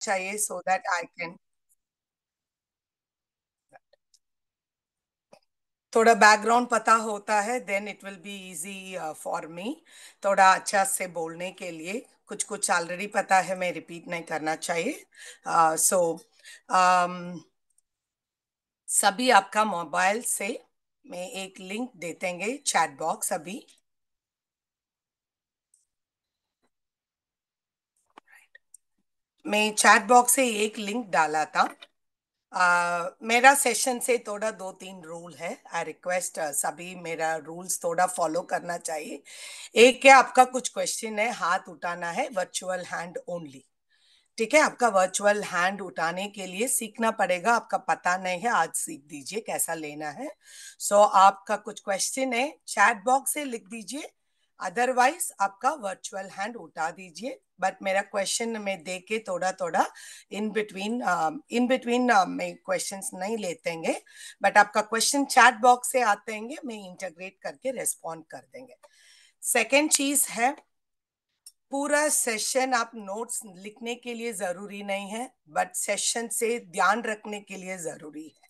चाहिए so that I can थोड़ा background पता होता है then it will be easy for me थोड़ा अच्छा से बोलने के लिए कुछ कुछ ऑलरेडी पता है मैं रिपीट नहीं करना चाहिए सो uh, so, um, सभी आपका मोबाइल से मैं एक लिंक देते चैट बॉक्स अभी મેં ચેટ બોક્સ સે એક લિંક ડાલા તા આ મેરા સેશન સે થોડા દો તીન રૂલ હે આ રીકવેસ્ટસ અબી મેરા રૂલ્સ થોડા ફોલો કરના ચાહીએ એક કે આપકા કુછ ક્વેશ્ચન હે હાથ ઉટાના હે વર્ચ્યુઅલ હેન્ડ ઓન્લી ઠીક હે આપકા વર્ચ્યુઅલ હેન્ડ ઉટાને કે લિયે શીખના પડેગા આપકા pata nahi hai aaj seekh dijiye kaisa lena hai so aapka kuch question hai chat box se likh dijiye otherwise aapka virtual hand uta dijiye but मेरा question मैं दे के थोड़ा थोड़ा इन बिटवीन इन बिटवीन मैं question नहीं लेते हैं बट आपका क्वेश्चन चैट बॉक्स से आते हैं मैं इंटरग्रेट करके रेस्पॉन्ड कर देंगे सेकेंड चीज है पूरा सेशन आप नोट्स लिखने के लिए जरूरी नहीं है बट सेशन से ध्यान रखने के लिए जरूरी है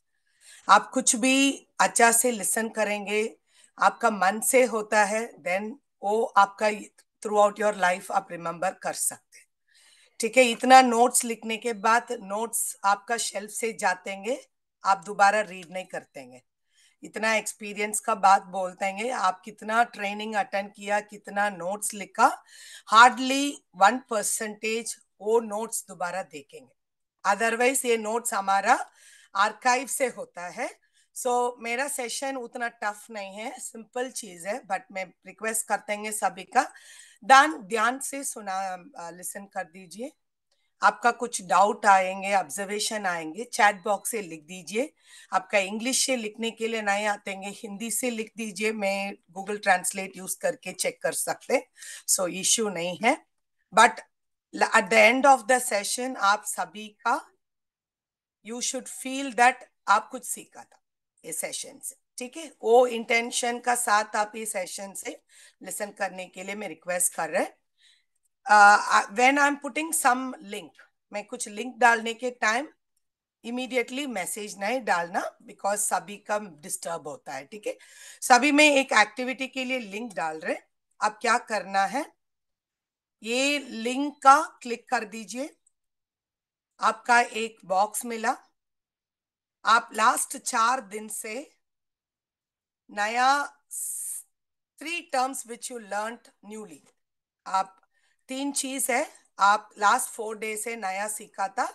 आप कुछ भी अच्छा से लिसन करेंगे आपका मन से होता है देन वो आपका थ्रू आउट योर लाइफ आप रिमेम्बर कर सकते ठीक है इतना नोट्स लिखने के बाद नोट्स आपका शेल्फ से जातेंगे आप दोबारा रीड नहीं करते हैं इतना एक्सपीरियंस का बात बोलते हैं आप कितना ट्रेनिंग अटेंड किया कितना नोट्स लिखा हार्डली वन परसेंटेज वो नोट्स दोबारा देखेंगे अदरवाइज ये नोट्स हमारा आर्काइव से होता है सो so, मेरा सेशन उतना टफ नहीं है सिंपल चीज है बट मैं रिक्वेस्ट करते हैं सभी का दान ध्यान से सुना लिसन कर दीजिए आपका कुछ डाउट आएंगे ऑब्जर्वेशन आएंगे चैट बॉक्स से लिख दीजिए आपका इंग्लिश से लिखने के लिए नहीं आते हैं हिंदी से लिख दीजिए मैं गूगल ट्रांसलेट यूज करके चेक कर सकते सो so, इश्यू नहीं है but at the end of the session आप सभी का यू शुड फील दैट आप कुछ सीखा था इस सेशन से ठीक है वो इंटेंशन का साथ आप ये सेशन से लिसन करने के लिए मैं रिक्वेस्ट कर रहे when when I am putting some link मैं कुछ लिंक डालने के टाइम इमीडिएटली मैसेज नहीं डालना बिकॉज सभी का डिस्टर्ब होता है ठीक है सभी में एक एक्टिविटी के लिए लिंक डाल रहे अब क्या करना है ये लिंक का क्लिक कर दीजिए आपका एक बॉक्स मिला आप लास्ट चार दिन से नया three terms which you learn newly आप तीन चीज है आप लास्ट फोर डे से नया सीखा था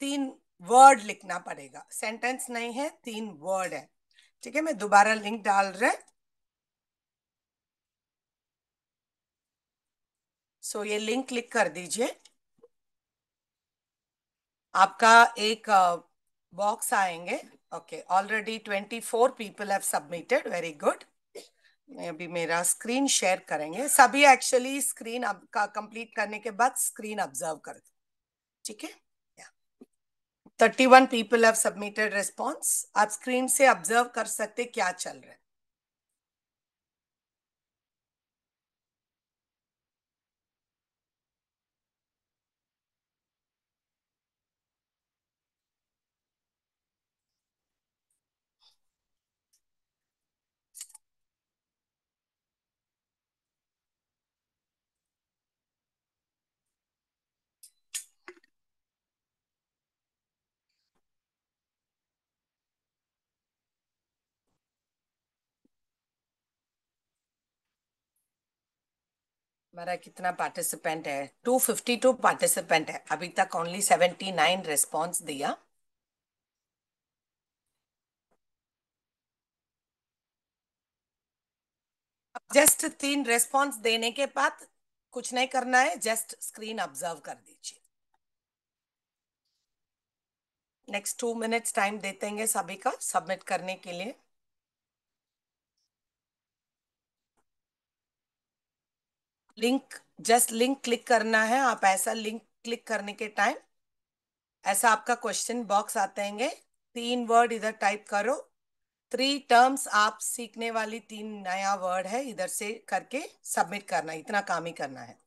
तीन वर्ड लिखना पड़ेगा सेंटेंस नहीं है तीन वर्ड है ठीक है मैं दोबारा लिंक डाल रहे सो so, ये लिंक क्लिक कर दीजिए आपका एक बॉक्स uh, आएंगे Okay, already 24 people have submitted. Very good. मैं अभी मेरा स्क्रीन शेयर करेंगे सभी एक्चुअली स्क्रीन अब का कंप्लीट करने के बाद स्क्रीन ऑब्जर्व कर दो ठीक है thirty one people have submitted response आप स्क्रीन से ऑब्जर्व कर सकते क्या चल रहा है मेरा कितना पार्टिसिपेंट है 252 पार्टिसिपेंट है अभी तक ओनली 79 रिस्पांस दिया जस्ट तीन रेस्पॉन्स देने के बाद कुछ नहीं करना है जस्ट स्क्रीन ऑब्जर्व कर दीजिए नेक्स्ट टू मिनट्स टाइम देते हैं सभी का सबमिट करने के लिए लिंक जस्ट लिंक क्लिक करना है आप ऐसा लिंक क्लिक करने के टाइम ऐसा आपका क्वेश्चन बॉक्स आते हैंगे तीन वर्ड इधर टाइप करो थ्री टर्म्स आप सीखने वाली तीन नया वर्ड है इधर से करके सबमिट करना इतना काम ही करना है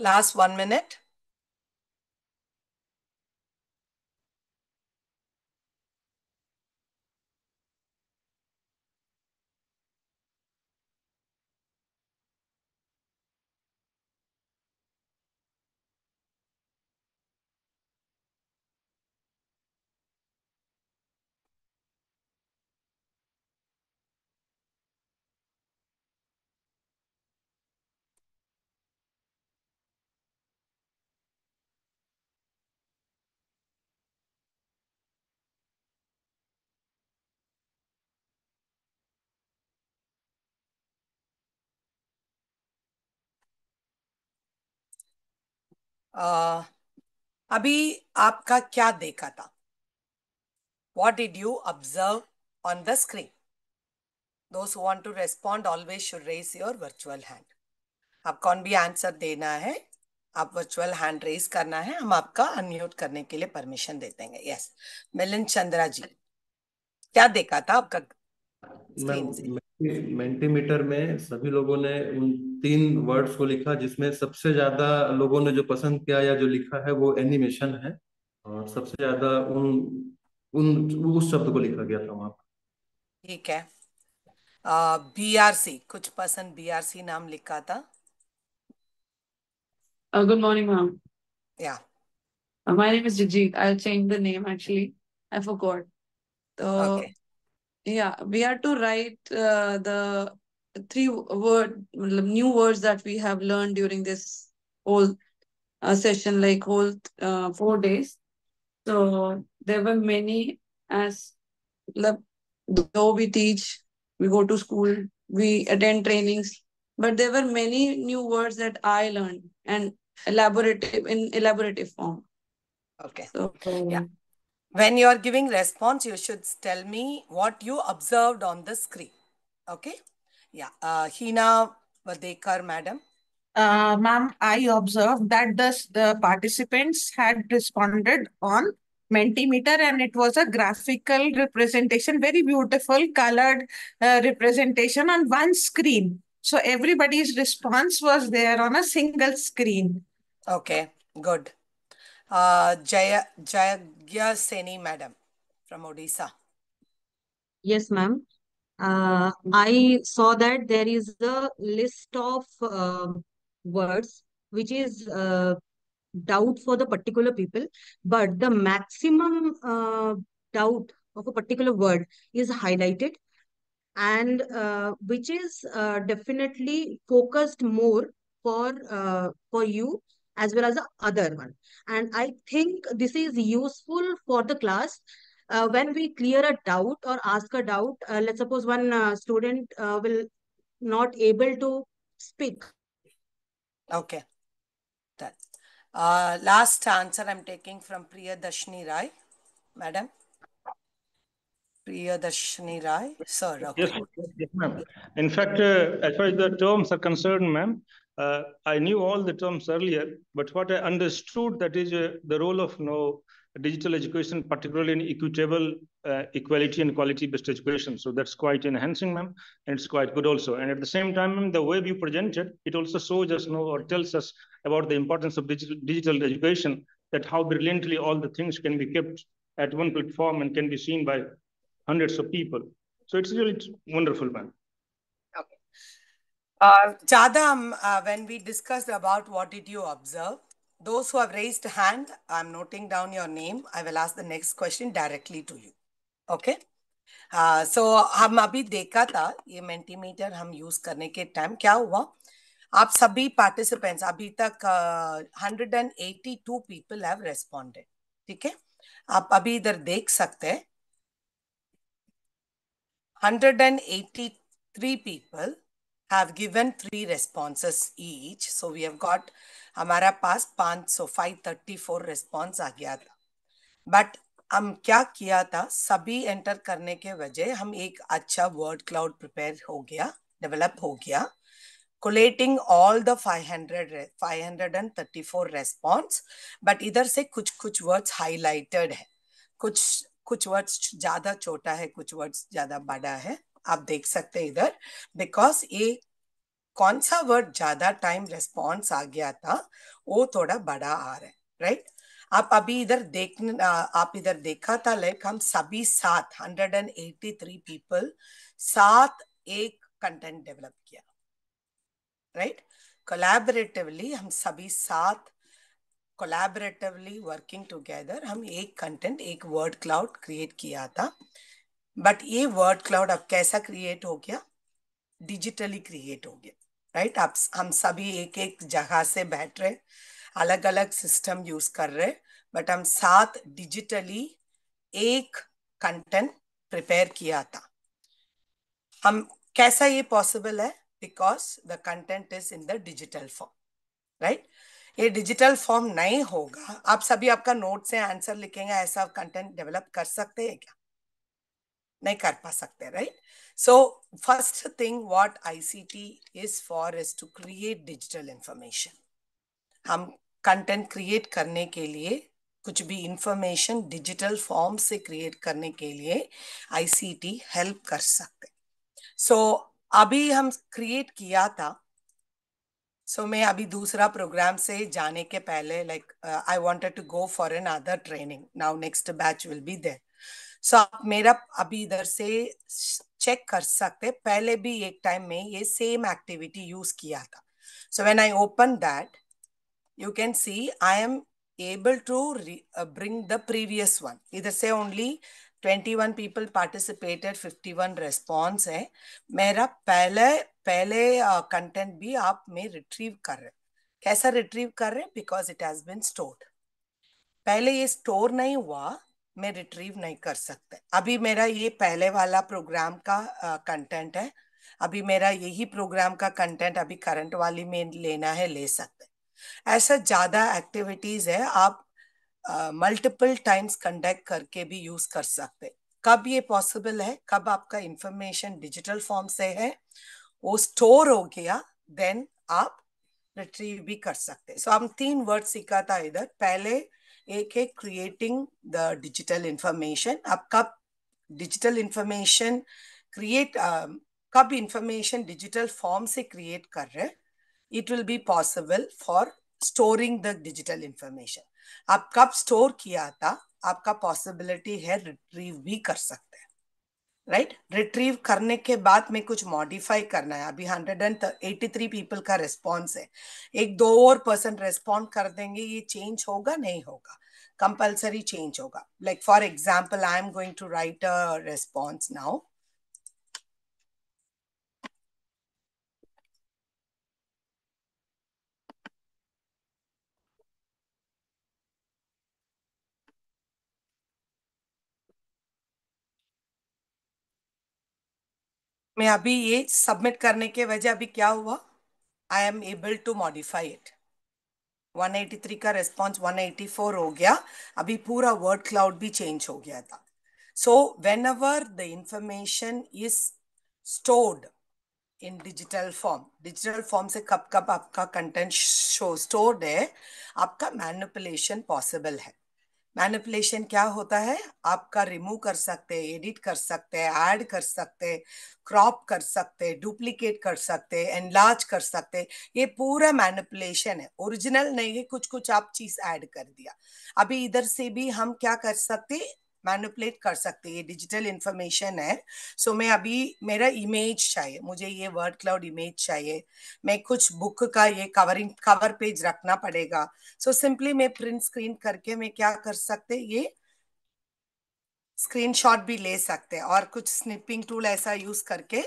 last one minute. uh, अभी आपका क्या देखा था what did you observe on the screen दोस्त want to respond always should raise your virtual hand आप कौन भी आंसर देना है आप वर्चुअल हैंड रेस करना है हम आपका अनम्यूट करने के लिए परमिशन दे देंगे यस मिलन चंद्रा जी क्या देखा था आपका मैं, मेंटीमीटर में सभी लोगों ने उन तीन वर्ड्स को लिखा जिसमें सबसे ज्यादा लोगों ने जो पसंद किया या जो लिखा है वो एनिमेशन है और सबसे ज्यादा उन उन उस शब्द को लिखा गया था वहां ठीक है बी आर सी कुछ पसंद बी आर सी नाम लिखा था गुड मॉर्निंग मैम या my name is Jajit I change the name actually I forgot तो okay. yeah we had to write uh, the three word new words that we have learned during this whole uh, session like whole uh, four days so there were many as though we teach we go to school we attend trainings but there were many new words that i learned and elaborative in elaborative form okay so yeah when you are giving response, you should tell me what you observed on the screen. Okay? Yeah. Uh, Hina Vadekar, madam. Uh, Ma'am, I observed that the participants had responded on Mentimeter and it was a graphical representation, very beautiful colored uh, representation on one screen. So everybody's response was there on a single screen. Okay, good. Uh, Jaya, Jaya Pragya Seni, madam, from Odisha. Yes, ma'am. Uh, I saw that there is a list of uh, words which is uh, doubt for the particular people, but the maximum uh, doubt of a particular word is highlighted and uh, which is uh, definitely focused more for for you as well as the other one. And I think this is useful for the class uh, when we clear a doubt or ask a doubt. Uh, let's suppose one uh, student uh, will not able to speak. Okay. That. Uh, last answer I'm taking from Priya Dashni Rai. Madam. Priya Dashni Rai, sir. Okay. Yes, yes ma'am. In fact, uh, as far as the terms are concerned, ma'am, uh, I knew all the terms earlier, but what I understood that is uh, the role of you know, digital education, particularly in equitable uh, equality and quality-based education. So that's quite enhancing, ma'am, and it's quite good also. And at the same time, the way you presented, it also shows us you know, or tells us about the importance of digital, digital education, that how brilliantly all the things can be kept at one platform and can be seen by hundreds of people. So it's really wonderful, ma'am. Uh, Chadam, uh, when we discussed about what did you observe, those who have raised hand, I'm noting down your name. I will ask the next question directly to you. Okay? So हम अभी देखा था ये मेंटीमीटर हम use करने के time क्या हुआ आप सभी पार्टिसिपेंट्स अभी तक hundred and eighty two people have responded ठीक है आप अभी इधर देख सकते हैं hundred and eighty three people have given three responses each. So we have got हमारा पास पांच सौ फाइव थर्टी फोर रिस्पॉन्स आ गया था बट हम क्या किया था सभी एंटर करने के वजह हम एक अच्छा वर्ड क्लाउड प्रिपेयर हो गया डेवलप हो गया collating all the five hundred five hundred and thirty four response but इधर से कुछ कुछ वर्ड्स हाईलाइटेड है कुछ कुछ वर्ड्स ज़्यादा छोटा है कुछ वर्ड्स ज़्यादा बड़ा है आप देख सकते हैं इधर बिकॉज ये कौन सा वर्ड ज्यादा टाइम रेस्पॉन्स आ गया था वो थोड़ा बड़ा आ रहा है राइट आप अभी इधर देख आप इधर देखा था लाइक हम सभी सात hundred and eighty three people सात एक कंटेंट डेवलप किया राइट कोलैबोरेटिवली हम सभी सात कोलैबोरेटिवली वर्किंग टुगेदर हम एक कंटेंट एक वर्ड क्लाउड क्रिएट किया था बट ये वर्ड क्लाउड अब कैसा क्रिएट हो गया डिजिटली क्रिएट हो गया राइट right? आप हम सभी एक एक जगह से बैठ रहे अलग अलग सिस्टम यूज कर रहे बट हम साथ डिजिटली एक कंटेंट प्रिपेयर किया था हम कैसा ये पॉसिबल है because the content is in the digital form right ये डिजिटल फॉर्म नहीं होगा आप सभी आपका नोट से आंसर लिखेंगे ऐसा कंटेंट डेवलप कर सकते हैं क्या नहीं कर पा सकते right so first thing what ICT is for is to create digital information हम कंटेंट क्रिएट करने के लिए कुछ भी इंफॉर्मेशन डिजिटल फॉर्म से क्रिएट करने के लिए आईसीटी हेल्प कर सकते सो so, अभी हम क्रिएट किया था सो so, मैं अभी दूसरा प्रोग्राम से जाने के पहले like I wanted to go for another training now next batch will be there so आप मेरा अभी इधर से चेक कर सकते पहले भी एक टाइम में ये सेम एक्टिविटी यूज किया था so when I open that you can see I am able to bring the previous one इधर से ओनली 21 पीपल पार्टिसिपेटेड 51 रेस्पॉन्स है मेरा पहले पहले कंटेंट uh, भी आप में रिट्रीव कर रहे कैसा रिट्रीव कर रहे because it has been stored पहले ये स्टोर नहीं हुआ મે રીટ્રીવ નહી કર સકતે ابھی મેરા યે પહેલે વાલા પ્રોગ્રામ કા કન્ટેન્ટ હે અભી મેરા યહી પ્રોગ્રામ કા કન્ટેન્ટ અભી કરંટ વાલી મે લેના હે લે સકતે એસા જ્યાદા એક્ટિવિટીઝ હે આપ મલ્ટીપલ ટાઇમ્સ કન્ડાક્ટ કરકે ભી યુઝ કર સકતે કબ યે પોસિબલ હે કબ આપકા ઇન્ફોર્મેશન ડિજિટલ ફોર્મ સે હે ઓ સ્ટોર હો ગયા ધેન આપ રીટ્રીવ ભી કર સકતે સો આમ થ્રીન વર્ડ શીખતા આઇધર પહેલે एक है क्रिएटिंग द डिजिटल इंफॉर्मेशन आप कब डिजिटल इंफॉर्मेशन क्रिएट कब इंफॉर्मेशन डिजिटल फॉर्म से क्रिएट कर रहे it will be possible for storing the digital information आप कब स्टोर किया था आपका पॉसिबिलिटी है रिट्रीव भी कर सकते राइट रिट्रीव करने के बाद में कुछ मॉडिफाई करना है अभी hundred and eighty three people का रिस्पॉन्स है एक दो और पर्सन रेस्पॉन्ड कर देंगे ये चेंज होगा नहीं होगा कंपल्सरी चेंज होगा like for example I am going to write a response now मैं अभी ये सबमिट करने के वजह अभी क्या हुआ I am able to modify it 183 का रिस्पॉन्स 184 हो गया अभी पूरा वर्ड क्लाउड भी चेंज हो गया था so whenever the information is stored in digital form digital form से कब कब आपका कंटेंट शो स्टोर्ड है आपका मैनिपुलेशन पॉसिबल है मैनिपुलेशन क्या होता है आपका रिमूव कर सकते हैं एडिट कर सकते हैं ऐड कर सकते हैं क्रॉप कर सकते हैं डुप्लीकेट कर सकते हैं एनलार्ज कर सकते हैं ये पूरा मैनिपुलेशन है ओरिजिनल नहीं है कुछ कुछ आप चीज ऐड कर दिया अभी इधर से भी हम क्या कर सकते मैनुपलेट कर सकते ये डिजिटल इन्फॉर्मेशन है सो so, मैं अभी मेरा इमेज चाहिए मुझे ये वर्ड क्लाउड इमेज चाहिए मैं कुछ बुक का ये कवरिंग कवर पेज रखना पड़ेगा सो so, सिंपली मैं प्रिंट स्क्रीन करके मैं क्या कर सकते ये स्क्रीनशॉट भी ले सकते हैं और कुछ स्निपिंग टूल ऐसा यूज करके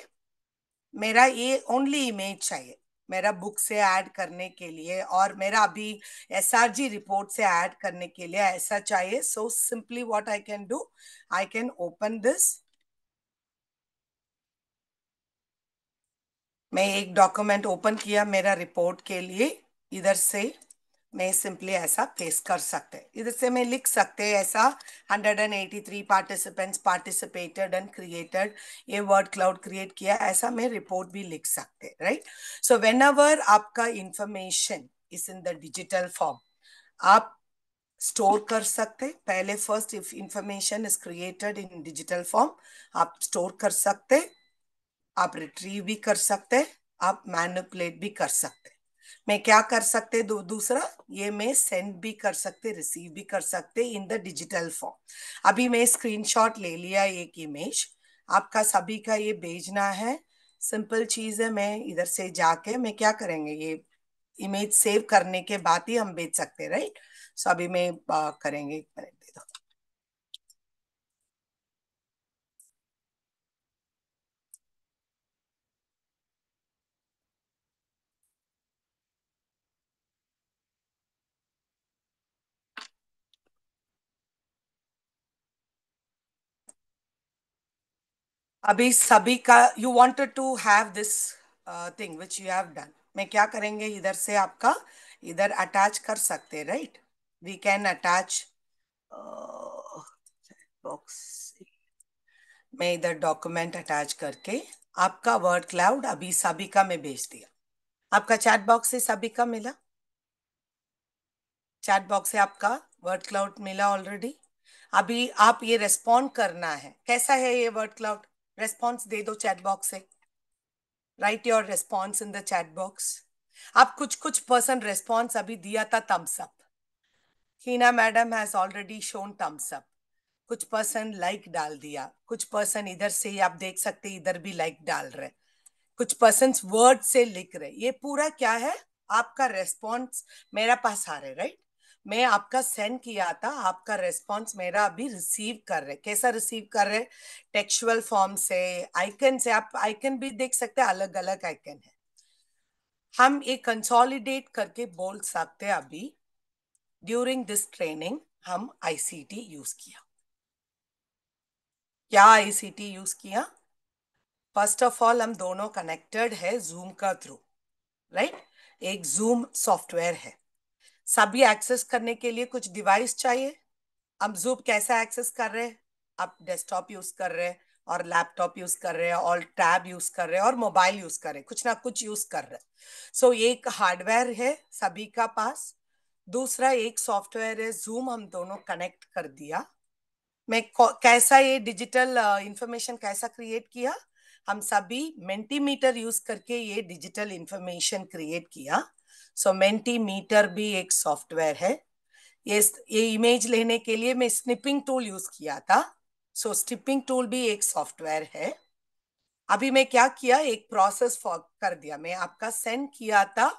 मेरा ये ओनली इमेज चाहिए मेरा बुक से ऐड करने के लिए और मेरा अभी एस आर जी रिपोर्ट से ऐड करने के लिए ऐसा चाहिए so simply what I can do I can open this मैं एक डॉक्यूमेंट ओपन किया मेरा रिपोर्ट के लिए इधर से में सिंपली ऐसा फेस कर सकते हैं इधर से मैं लिख सकते हैं ऐसा 183 पार्टिसिपेंट्स पार्टिसिपेटेड एंड क्रिएटेड ये वर्ड क्लाउड क्रिएट किया ऐसा मैं रिपोर्ट भी लिख सकते हैं राइट सो वेन एवर आपका information is in the digital form आप स्टोर कर सकते पहले first if information is created in digital form आप स्टोर कर सकते आप रिट्रीव भी कर सकते आप मैनुपलेट भी कर सकते में क्या कर सकते दू, दूसरा ये मैं सेंड भी कर सकते रिसीव भी कर सकते इन द डिजिटल फॉर्म अभी मैं स्क्रीनशॉट ले लिया एक इमेज आपका सभी का ये भेजना है सिंपल चीज है मैं इधर से जाके मैं क्या करेंगे ये इमेज सेव करने के बाद ही हम भेज सकते राइट सो अभी मैं करेंगे एक मिनट दे दो अभी सभी का you wanted to have this thing which you have done मैं क्या करेंगे इधर से आपका इधर अटैच कर सकते right we can attach box मैं इधर डॉक्यूमेंट अटैच करके आपका वर्ड क्लाउड अभी सभी का मैं भेज दिया आपका चैट बॉक्स से सभी का मिला चैट बॉक्स से आपका वर्ड क्लाउड मिला ऑलरेडी अभी आप ये रेस्पॉन्ड करना है कैसा है ये वर्ड क्लाउड रेस्पॉन्स दे दो चैट बॉक्स से write your response in the chat box आप कुछ कुछ पर्सन रेस्पॉन्स अभी दिया था thumbs up Heena madam has already shown thumbs up up कुछ पर्सन लाइक डाल दिया कुछ पर्सन इधर से आप देख सकते इधर भी लाइक like डाल रहे कुछ पर्सन वर्ड से लिख रहे ये पूरा क्या है आपका रेस्पॉन्स मेरा पास आ रहा है राइट मैं आपका सेंड किया था आपका रेस्पॉन्स मेरा अभी रिसीव कर रहे कैसा रिसीव कर रहे टेक्सुअल फॉर्म से आइकन से आप आइकन भी देख सकते हैं अलग अलग आइकन है हम ये कंसोलिडेट करके बोल सकते हैं अभी ड्यूरिंग दिस ट्रेनिंग हम आईसीटी यूज किया क्या आईसीटी यूज किया फर्स्ट ऑफ ऑल हम दोनों कनेक्टेड है जूम का थ्रू राइट right? एक जूम सॉफ्टवेयर है सभी एक्सेस करने के लिए कुछ डिवाइस चाहिए हम जूब कैसा एक्सेस कर रहे हैं आप डेस्कटॉप यूज कर रहे हैं और लैपटॉप यूज कर रहे हैं और टैब यूज कर रहे हैं और मोबाइल यूज कर रहे हैं कुछ ना कुछ यूज कर रहे हैं सो so, एक हार्डवेयर है सभी का पास दूसरा एक सॉफ्टवेयर है जूम हम दोनों कनेक्ट कर दिया मैं कैसा ये डिजिटल इंफॉर्मेशन कैसा क्रिएट किया हम सभी मेंटीमीटर यूज करके ये डिजिटल इंफॉर्मेशन क्रिएट किया सो मेंटीमीटर भी एक सॉफ्टवेयर है ये ये इमेज लेने के लिए मैं स्निपिंग टूल यूज किया था सो so, स्टिपिंग टूल भी एक सॉफ्टवेयर है अभी मैं क्या किया एक प्रोसेस कर दिया मैं आपका सेंड किया था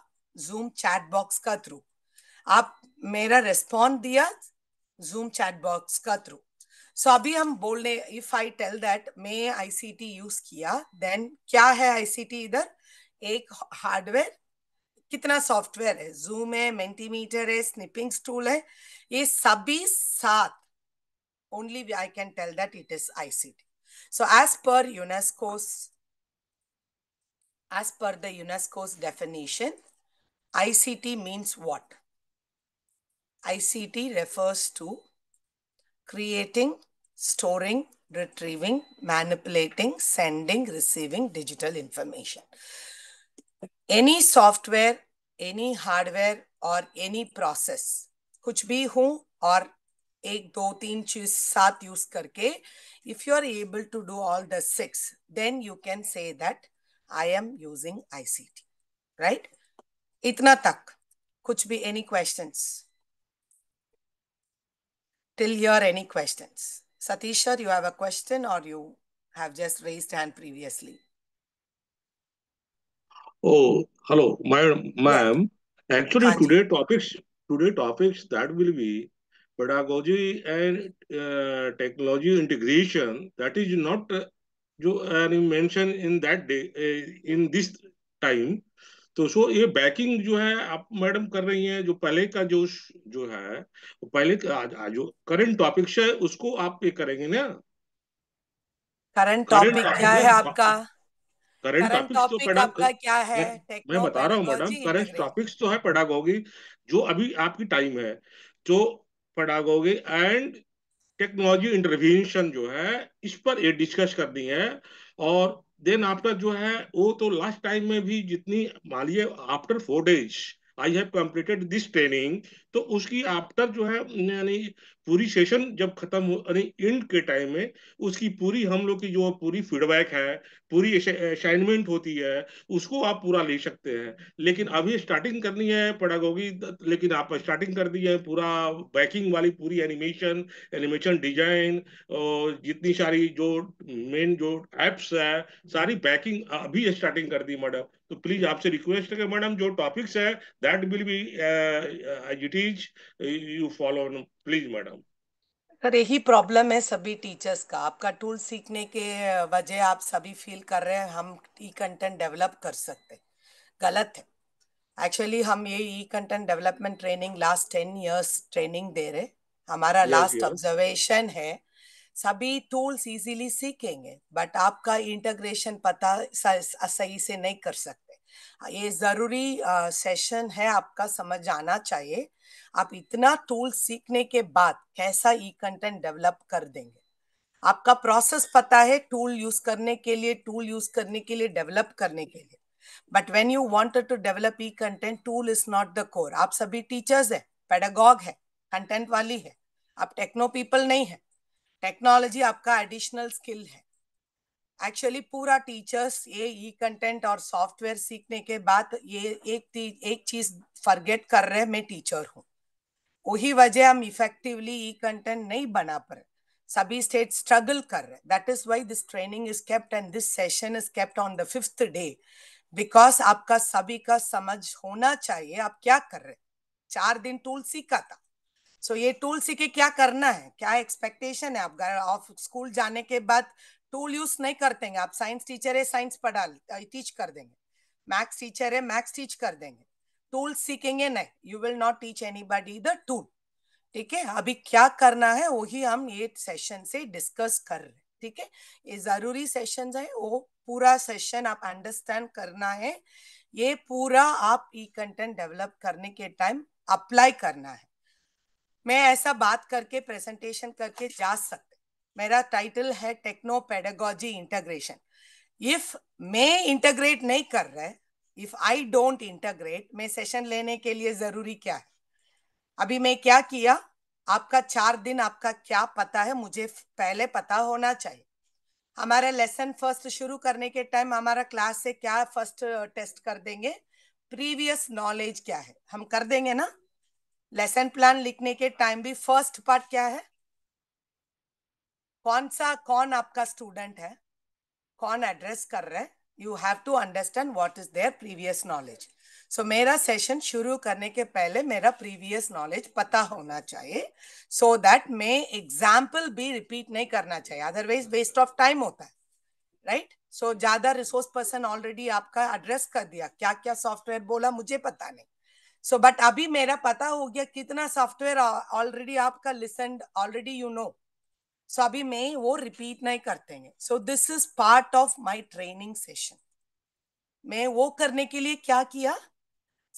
जूम चैट बॉक्स का थ्रू आप मेरा रेस्पॉन्ड दिया जूम चैट बॉक्स का थ्रू सो so, अभी हम बोलने इफ आई टेल दैट मैं आईसीटी यूज किया देन क्या है आईसीटी इधर एक हार्डवेयर कितना सॉफ्टवेयर है जूम है मेंटीमीटर है स्निपिंग्स टूल है ये सभी सात only I can tell that it is ICT. So as per UNESCO's, as per the UNESCO's definition, ICT means what? ICT refers to creating, storing, retrieving, manipulating, sending, receiving digital information. Any software any hardware और any process कुछ भी हूं और एक दो तीन चीज साथ यूज करके if you are able to do all the six then you can say that I am using ICT right इतना तक कुछ भी any question till here any question Satish sir you have a question और you have just raised hand previously Oh, hello, ma'am. Yeah. Ma'am, actually Haji. today topics today topics that will be pedagogy and uh, technology integration. That is not uh, जो mention in that day uh, in this time. तो सो ये banking जो है आप madam कर रही हैं जो पहले का जो जो है पहले का जो करंट टॉपिक है उसको आप ये करेंगे ना करंट टॉपिक क्या है आपका करंट टॉपिक्स तो पढ़ा क्या है मैं, मैं बता रहा हूँ मैडम करंट टॉपिक्स तो है पेडागोगी जो अभी आपकी टाइम है जो पेडागोगी एंड टेक्नोलॉजी इंटरवेंशन जो है इस पर ये डिस्कस करनी है और देन आपका जो है वो तो लास्ट टाइम में भी जितनी मान लिए after four days I have completed this training तो उसकी आफ्टर जो है यानी पूरी सेशन जब खत्म हो यानी एंड के टाइम में उसकी पूरी हम लोग की जो पूरी फीडबैक है पूरी असाइनमेंट होती है उसको आप पूरा ले सकते हैं लेकिन अभी स्टार्टिंग करनी है पड़ागोगी लेकिन आप स्टार्टिंग कर दी है पूरा बैकिंग वाली पूरी एनिमेशन एनिमेशन डिजाइन और जितनी सारी जो मेन जो एप्स है सारी बैकिंग अभी स्टार्टिंग कर दी मैडम तो प्लीज आपसे रिक्वेस्ट है मैडम जो टॉपिक्स है that will be please you follow please madam sir यही प्रॉब्लम है सभी टीचर्स का आपका टूल सीखने के वजह आप सभी फील कर रहे हैं हम ई कंटेंट डेवलप कर सकते गलत है एक्चुअली हम ये e content development training last ten years training दे रहे हमारा लास्ट ऑब्जर्वेशन है सभी टूल्स इजीली सीखेंगे बट आपका इंटीग्रेशन पता सही से नहीं कर सकते हाँ, ये ज़रूरी सेशन है आपका समझ आना चाहिए आप इतना टूल सीखने के बाद कैसा ई कंटेंट डेवलप कर देंगे आपका प्रोसेस पता है टूल यूज करने के लिए टूल यूज करने के लिए डेवलप करने के लिए but when you wanted to develop e content tool is not the core आप सभी टीचर्स है पेडागॉग है कंटेंट वाली है आप टेक्नो पीपल नहीं है टेक्नोलॉजी आपका एडिशनल स्किल है एक्चुअली पूरा टीचर्स ये ई कंटेंट और सॉफ्टवेयर सीखने के बाद ये एक एक चीज फॉरगेट कर रहे मैं टीचर हूँ वही वजह हम इफेक्टिवली ई कंटेंट नहीं बना पा रहे सभी स्टेट स्ट्रगल कर रहे that is why this training is kept and this session is kept on the fifth day because आपका सभी का समझ होना चाहिए आप क्या कर रहे चार दिन टूल सीखा था सो so, ये टूल सीखे क्या करना है क्या एक्सपेक्टेशन है आप ऑफ स्कूल जाने के बाद टूल यूज नहीं कर देंगे आप साइंस टीचर है साइंस पढ़ा टीच कर देंगे मैथ्स टीचर है मैथ्स टीच कर देंगे टूल सीखेंगे नहीं you will not teach anybody the tool ठीक है अभी क्या करना है वही हम ये सेशन से डिस्कस कर रहे हैं ठीक है ये जरूरी सेशन है वो पूरा सेशन आप अंडरस्टैंड करना है ये पूरा आप ई कंटेंट डेवलप करने के टाइम अप्लाई करना है मैं ऐसा बात करके प्रेजेंटेशन करके जा सकते मेरा टाइटल है टेक्नो पेडागोजी इंटीग्रेशन इफ मैं इंटरग्रेट नहीं कर रहा है इफ आई डोंट इंटरग्रेट मैं सेशन लेने के लिए जरूरी क्या है अभी मैं क्या किया आपका चार दिन आपका क्या पता है मुझे पहले पता होना चाहिए हमारा लेसन फर्स्ट शुरू करने के टाइम हमारा क्लास से क्या फर्स्ट टेस्ट uh, कर देंगे प्रीवियस नॉलेज क्या है हम कर देंगे ना लेसन प्लान लिखने के टाइम भी फर्स्ट पार्ट क्या है कौन सा कौन आपका स्टूडेंट है कौन एड्रेस कर रहे you have to understand what is there previous knowledge so मेरा सेशन शुरू करने के पहले मेरा प्रीवियस नॉलेज पता होना चाहिए सो दैट मैं एग्जाम्पल भी रिपीट नहीं करना चाहिए अदरवाइज वेस्ट ऑफ टाइम होता है राइट सो ज्यादा रिसोर्स पर्सन ऑलरेडी आपका एड्रेस कर दिया क्या क्या सॉफ्टवेयर बोला मुझे पता नहीं सो बट अभी मेरा पता हो गया कितना सॉफ्टवेयर ऑलरेडी आपका listen already you know so अभी मैं वो रिपीट नहीं करते हैं so this is part of my training session मैं वो करने के लिए क्या किया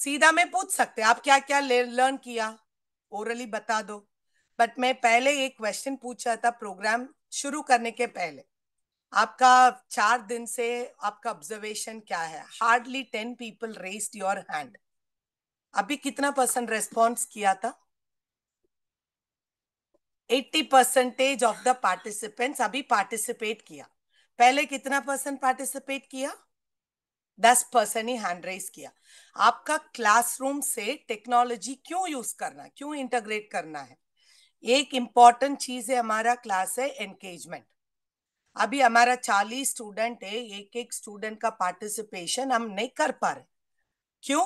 सीधा मैं पूछ सकते आप क्या क्या लर्न किया ओरली बता दो बट मैं पहले एक क्वेश्चन पूछा था प्रोग्राम शुरू करने के पहले आपका चार दिन से आपका ऑब्जर्वेशन क्या है hardly ten people raised your hand अभी कितना परसेंट रेस्पॉन्स किया था 80 परसेंटेज ऑफ द पार्टिसिपेंट्स अभी पार्टिसिपेट किया पहले कितना परसेंट पार्टिसिपेट किया 10 परसेंट ही हैंड रेस किया आपका क्लासरूम से टेक्नोलॉजी क्यों यूज करना क्यों इंटरग्रेट करना है एक इंपॉर्टेंट चीज है हमारा क्लास है एनकेजमेंट अभी हमारा चालीस स्टूडेंट है एक एक स्टूडेंट का पार्टिसिपेशन हम नहीं कर पा रहे क्यों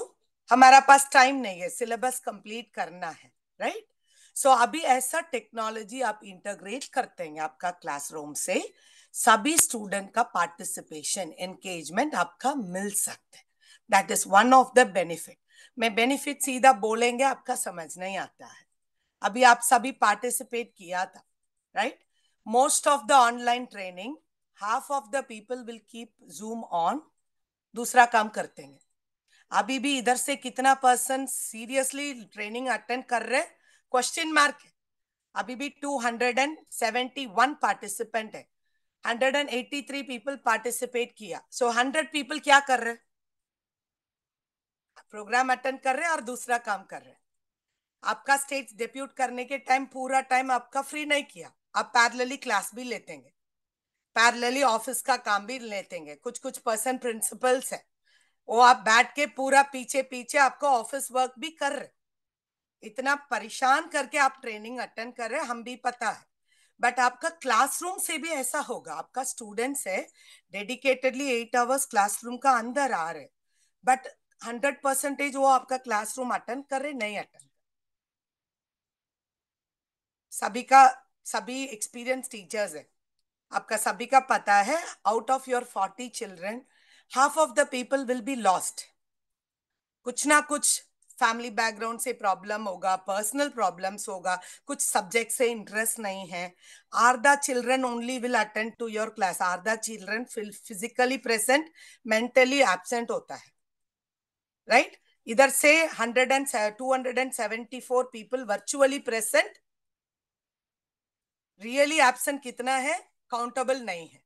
हमारा पास टाइम नहीं है सिलेबस कंप्लीट करना है राइट सो so, अभी ऐसा टेक्नोलॉजी आप इंटरग्रेट करते हैं आपका क्लासरूम से सभी स्टूडेंट का पार्टिसिपेशन एंगेजमेंट आपका मिल सकता है that is one of the benefit मैं बेनिफिट सीधा बोलेंगे आपका समझ नहीं आता है अभी आप सभी पार्टिसिपेट किया था right most of the online training half of the people will keep Zoom on दूसरा काम करते हैं अभी भी इधर से कितना पर्सन सीरियसली ट्रेनिंग अटेंड कर रहे क्वेश्चन मार्क अभी भी 271 पार्टिसिपेंट है 183 पीपल पार्टिसिपेट किया सो so, 100 पीपल क्या कर रहे प्रोग्राम अटेंड कर रहे और दूसरा काम कर रहे आपका स्टेट डेप्यूट करने के टाइम पूरा टाइम आपका फ्री नहीं किया आप पैरलली क्लास भी लेते हैं पैरलली ऑफिस का काम भी लेते हैं कुछ कुछ पर्सन प्रिंसिपल्स है वो आप बैठ के पूरा पीछे पीछे आपको ऑफिस वर्क भी कर रहे इतना परेशान करके आप ट्रेनिंग अटेंड कर रहे हम भी पता है बट आपका क्लासरूम से भी ऐसा होगा आपका स्टूडेंट्स है डेडिकेटेडली एट आवर्स क्लासरूम का अंदर आ रहे बट हंड्रेड परसेंटेज वो आपका क्लासरूम अटेंड कर रहे नहीं अटेंड कर सभी का सभी एक्सपीरियंस टीचर्स है आपका सभी का पता है out of your forty children half of the people will be lost कुछ ना कुछ फैमिली बैकग्राउंड से प्रॉब्लम होगा पर्सनल प्रॉब्लम्स होगा कुछ सब्जेक्ट से इंटरेस्ट नहीं है are the children only will attend to your class are the children physically present mentally absent होता है राइट right? इधर से hundred and two hundred and seventy four people virtually present really absent कितना है countable नहीं है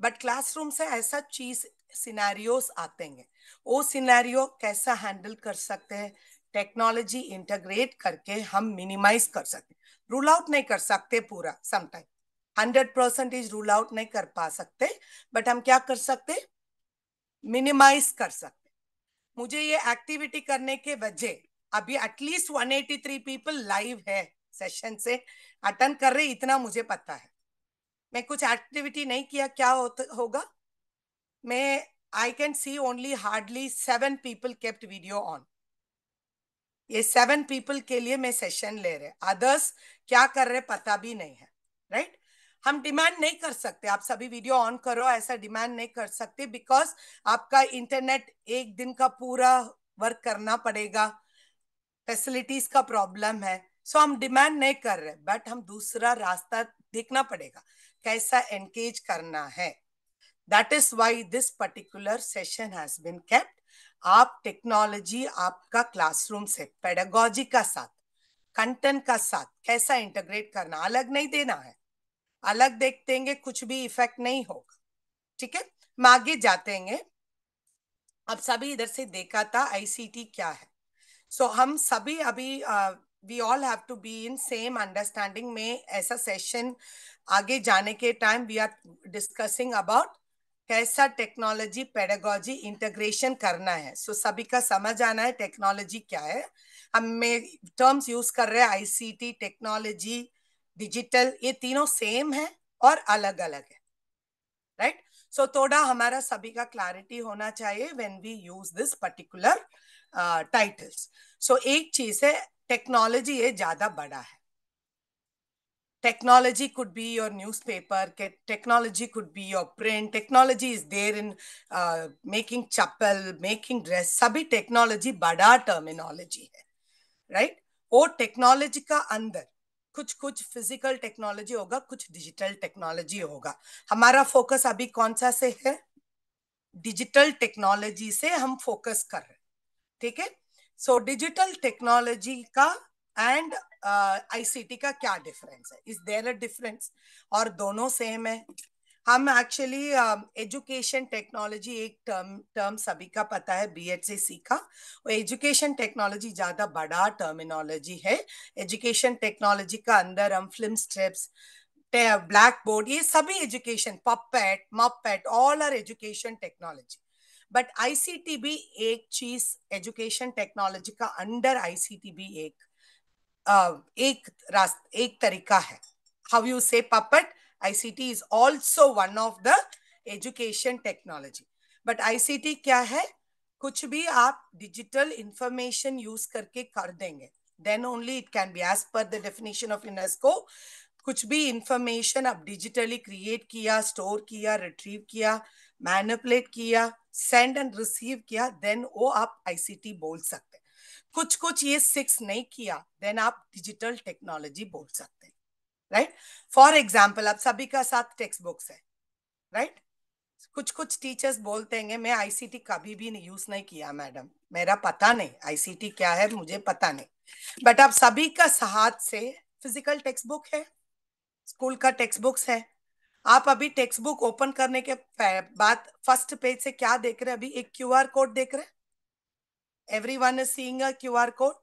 but classroom से ऐसा चीज सिनेरियोस आते हैं वो सिनेरियो कैसा हैंडल कर सकते हैं टेक्नोलॉजी इंटरग्रेट करके हम मिनिमाइज कर सकते रूल आउट नहीं कर सकते पूरा sometime hundred percentage rule out नहीं कर पा सकते बट हम क्या कर सकते मिनिमाइज कर सकते मुझे ये एक्टिविटी करने के वजह अभी at least one eighty three people live है सेशन से अटेंड कर रहे इतना मुझे पता है मैं कुछ एक्टिविटी नहीं किया क्या होगा में I can see only hardly seven people kept video on ये सेवन पीपल के लिए मैं सेशन ले रहे अदर्स क्या कर रहे पता भी नहीं है राइट right? हम डिमांड नहीं कर सकते आप सभी वीडियो ऑन करो ऐसा डिमांड नहीं कर सकते बिकॉज आपका इंटरनेट एक दिन का पूरा वर्क करना पड़ेगा फैसिलिटीज का प्रॉब्लम है सो so हम डिमांड नहीं कर रहे बट हम दूसरा रास्ता देखना पड़ेगा कैसा एनकेज करना है That is why this particular session has been kept. आप टेक्नोलॉजी आपका क्लासरूम से पेडागोजी का साथ कंटेंट का साथ कैसा इंटीग्रेट करना अलग नहीं देना है अलग देख देंगे कुछ भी इफेक्ट नहीं होगा ठीक है हम आगे जाते हैं अब सभी इधर से देखा था आईसीटी क्या है सो so, हम सभी अभी we all have to be in same understanding में ऐसा सेशन आगे जाने के time we are discussing about कैसा टेक्नोलॉजी पेडागोजी इंटेग्रेशन करना है सो so, सभी का समझ आना है टेक्नोलॉजी क्या है हम में टर्म्स यूज कर रहे हैं आईसीटी टेक्नोलॉजी डिजिटल ये तीनों सेम है और अलग अलग है राइट right? सो so, थोड़ा हमारा सभी का क्लैरिटी होना चाहिए when we use this particular titles so एक चीज है टेक्नोलॉजी ये ज्यादा बड़ा है technology could be your newspaper technology could be your print technology is there in uh, making chapel making dress सभी टेक्नोलॉजी बड़ा टर्मिनोलॉजी है राइट वो टेक्नोलॉजी का अंदर कुछ कुछ फिजिकल टेक्नोलॉजी होगा कुछ डिजिटल टेक्नोलॉजी होगा हमारा फोकस अभी कौन सा से है डिजिटल टेक्नोलॉजी से हम फोकस कर रहे हैं ठीक है सो डिजिटल टेक्नोलॉजी का एंड आईसीटी का क्या डिफरेंस है इज देर अ डिफरेंस और दोनों सेम है हम एक्चुअली एजुकेशन टेक्नोलॉजी एक टर्म टर्म सभी का पता है बी एड से सीखा और एजुकेशन टेक्नोलॉजी ज़्यादा बड़ा टर्मिनोलॉजी है एजुकेशन टेक्नोलॉजी का अंदर हम फिल्म स्ट्रिप्स ब्लैक बोर्ड ये सभी education puppet muppet all are education technology but ICT भी एक चीज एजुकेशन टेक्नोलॉजी का अंडर आईसीटी भी एक Uh, एक रास्त एक तरीका है how you say puppet ICT is also one of the education technology but ICT क्या है कुछ भी आप डिजिटल इंफॉर्मेशन यूज करके कर देंगे then only it can be as per the definition of UNESCO कुछ भी इंफॉर्मेशन आप डिजिटली क्रिएट किया स्टोर किया रिट्रीव किया मैनिपुलेट किया सेंड एंड रिसीव किया देन वो आप आईसीटी बोल सकते कुछ कुछ ये सिक्स नहीं किया देन आप डिजिटल टेक्नोलॉजी बोल सकते हैं राइट फॉर एग्जाम्पल आप सभी का साथ टेक्स्ट बुक्स है राइट right? कुछ कुछ टीचर्स बोलते हैं मैं आईसीटी कभी भी यूज नहीं किया मैडम मेरा पता नहीं आईसीटी क्या है मुझे पता नहीं बट आप सभी का साथ से फिजिकल टेक्स्ट बुक है स्कूल का टेक्स्ट बुक्स है आप अभी टेक्स्ट बुक ओपन करने के बाद फर्स्ट पेज से क्या देख रहे हैं अभी एक क्यूआर कोड देख रहे हैं one is seeing Q R code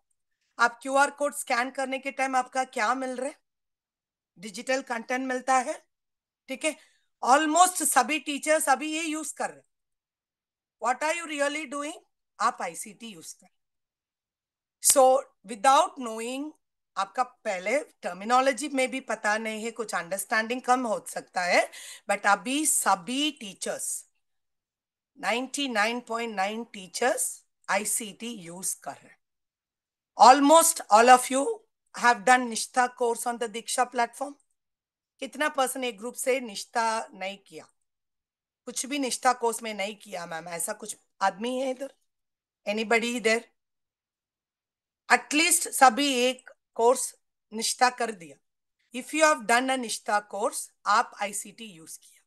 आप क्यू आर कोड स्कैन करने के टाइम आपका क्या मिल रहा है डिजिटल कंटेंट मिलता है ठीक है ऑलमोस्ट सभी टीचर्स अभी ये यूज कर रहे what are you really doing आप आईसीटी यूज कर सो विदाउट नोइंग आपका पहले टर्मिनोलॉजी में भी पता नहीं है कुछ अंडरस्टैंडिंग कम हो सकता है बट अभी सभी टीचर्स 99.9 टीचर्स आईसीटी यूज कर रहे हैं almost all of you have done Nishtha course on the Diksha platform कितना पर्सन एक ग्रुप से निष्ठा नहीं किया कुछ भी निष्ठा कोर्स में नहीं किया मैम ऐसा कुछ आदमी है इधर एनीबडी इधर एटलीस्ट सभी एक कोर्स निष्ठा कर दिया if you have done a Nishtha course आप आईसीटी यूज किया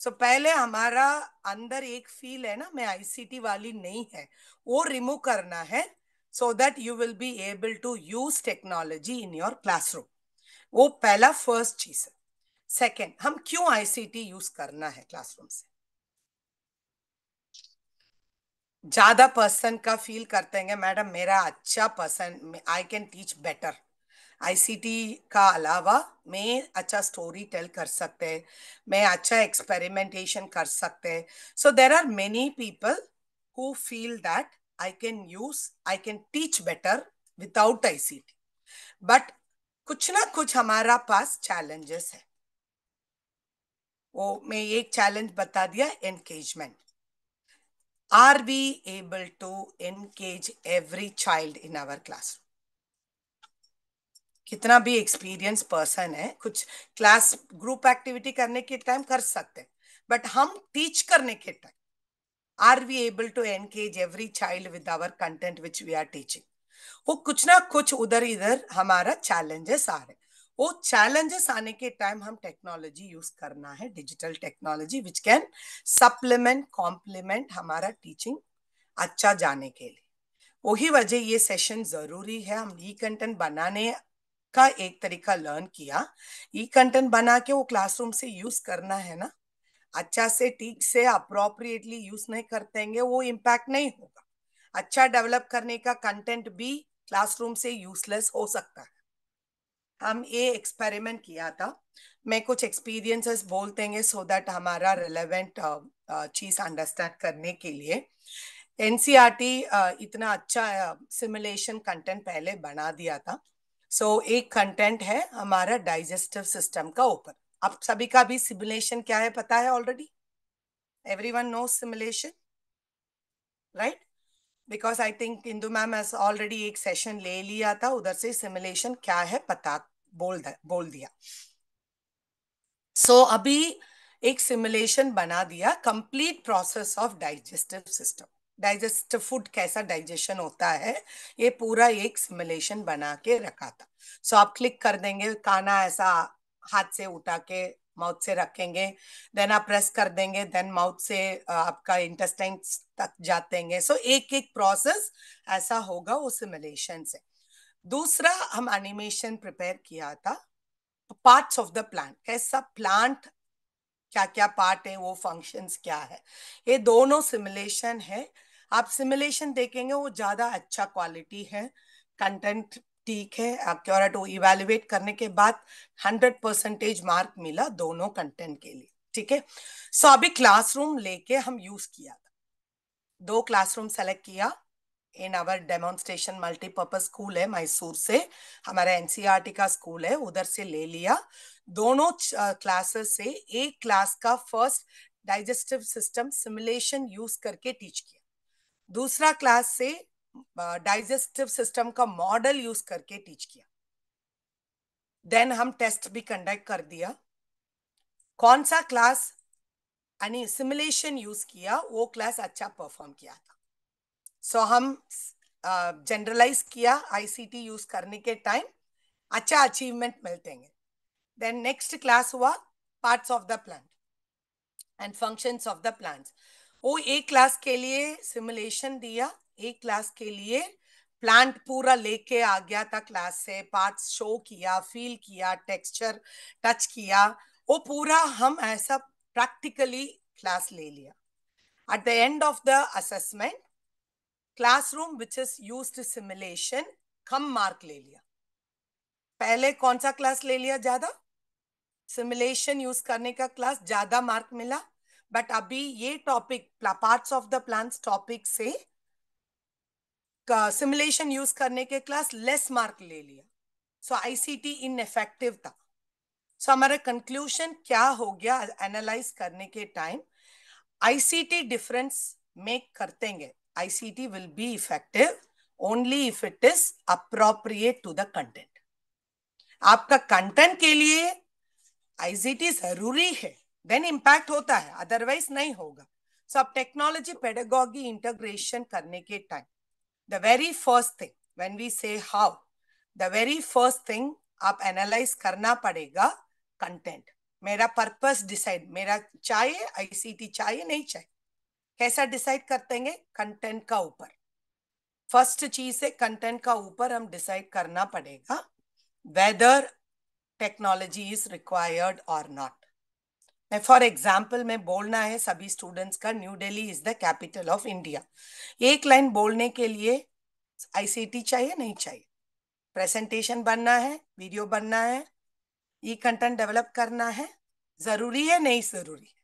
सो so, पहले हमारा अंदर एक फील है ना मैं आईसीटी वाली नहीं है वो रिमूव करना है so that you will be able to use technology in your classroom वो पहला फर्स्ट चीज है सेकेंड हम क्यों आईसीटी यूज करना है क्लासरूम से ज्यादा पर्सन का फील करते हैं मैडम मेरा अच्छा person I can teach better ICT का अलावा मैं अच्छा स्टोरी टेल कर सकते हैं मैं अच्छा एक्सपेरिमेंटेशन कर सकते हैं so there are many people who feel that I can use I can teach better without ICT but कुछ ना कुछ हमारा पास चैलेंजेस है वो मैं एक चैलेंज बता दिया engagement are we able to engage every child in our classroom कितना भी एक्सपीरियंस पर्सन है कुछ क्लास ग्रुप एक्टिविटी करने के टाइम कर सकते हैं बट हम टीच करने के time are we able to engage every child with our content which we are teaching वो कुछ ना कुछ उधर इधर हमारा चैलेंजेस आ रहे वो चैलेंजेस आने के टाइम हम टेक्नोलॉजी यूज करना है digital technology which can supplement complement हमारा टीचिंग अच्छा जाने के लिए वही वजह ये सेशन जरूरी है हम ई कंटेंट बनाने का एक तरीका लर्न किया ई कंटेंट बना के वो क्लासरूम से यूज करना है ना अच्छा से ठीक से अप्रोप्रिएटली यूज नहीं करते हैं वो इम्पैक्ट नहीं होगा अच्छा डेवलप करने का कंटेंट भी क्लासरूम से यूजलेस हो सकता है हम ये एक्सपेरिमेंट किया था मैं कुछ एक्सपीरियंसेस बोलते हैं सो दैट हमारा रिलेवेंट चीज अंडरस्टैंड करने के लिए एनसीईआरटी e इतना अच्छा सिमुलेशन कंटेंट पहले बना दिया था सो so, एक कंटेंट है हमारा डाइजेस्टिव सिस्टम का ऊपर आप सभी का भी सिमुलेशन क्या है पता है already everyone know simulation right because I think Indu ma'am already एक सेशन ले लिया था उधर से सिमुलेशन क्या है पता बोल बोल दिया सो so, अभी एक सिमुलेशन बना दिया complete process of digestive system digest food कैसा डाइजेशन होता है ये पूरा एक सिमुलेशन बना के रखा था सो so, आप क्लिक कर देंगे खाना ऐसा हाथ से उठा के माउथ से रखेंगे देन आप प्रेस कर देंगे देन माउथ से आपका इंटेस्टाइन तक जाते सो so, एक एक प्रोसेस ऐसा होगा वो सिमुलेशन से दूसरा हम एनिमेशन प्रिपेयर किया था पार्ट्स ऑफ द प्लांट कैसा प्लांट क्या क्या पार्ट है वो फंक्शंस क्या है ये दोनों सिमुलेशन है आप सिमुलेशन देखेंगे वो ज़्यादा अच्छा क्वालिटी है कंटेंट ठीक है एक्यूरेट वो इवेल्युएट करने के बाद हंड्रेड परसेंटेज मार्क मिला दोनों कंटेंट के लिए ठीक है सो अभी क्लासरूम लेके हम यूज किया था दो क्लासरूम सेलेक्ट किया in our demonstration multipurpose school है मैसूर से हमारा एनसीआर e का स्कूल है उधर से ले लिया दोनों क्लासेस से एक क्लास का first digestive system simulation use करके टीच किया दूसरा क्लास से डाइजेस्टिव सिस्टम का मॉडल यूज करके टीच किया देन हम टेस्ट भी कंडक्ट कर दिया कौन सा क्लास यानी सिमुलेशन यूज किया वो क्लास अच्छा परफॉर्म किया था सो so, हम जनरलाइज uh, किया आईसीटी यूज करने के टाइम अच्छा अचीवमेंट मिलते हैं देन नेक्स्ट क्लास हुआ parts of the plant and functions of the plants वो एक क्लास के लिए सिमुलेशन दिया एक क्लास के लिए प्लांट पूरा लेके आ गया था क्लास से पार्ट्स शो किया फील किया टेक्सचर टच किया वो पूरा हम ऐसा प्रैक्टिकली क्लास ले लिया at the end of the assessment classroom which is use simulation कम मार्क ले लिया पहले कौन सा क्लास ले लिया ज्यादा सिमुलेशन यूज करने का क्लास ज्यादा मार्क मिला बट अभी ये topic parts of the plan topic से सिमुलेशन यूज करने के क्लास लेस मार्क ले लिया सो आईसीटी इफेक्टिव था सो हमारा कंक्लूशन क्या हो गया एनालाइज करने के टाइम आईसीटी डिफरेंस मेक करते ICT will be effective only if it is appropriate to the content आपका कंटेंट के लिए आईसीटी जरूरी है देन इम्पैक्ट होता है अदरवाइज नहीं होगा सो अब टेक्नोलॉजी पेडागॉगी इंटरग्रेशन करने के time the very first thing when we say how the very first thing आप एनालाइज करना पड़ेगा कंटेंट मेरा पर्पस डिसाइड मेरा चाहिए आईसीटी चाहिए नहीं चाहिए कैसा डिसाइड करते हैं कंटेंट का ऊपर फर्स्ट चीज है कंटेंट का ऊपर हम डिसाइड करना पड़ेगा वेदर टेक्नोलॉजी इज रिक्वायर्ड और नॉट फॉर एग्जाम्पल में बोलना है सभी स्टूडेंट्स का new Delhi is the capital of India एक लाइन बोलने के लिए आईसीटी चाहिए नहीं चाहिए प्रेजेंटेशन बनना है वीडियो बनना है ई कंटेंट डेवलप करना है जरूरी है नहीं जरूरी है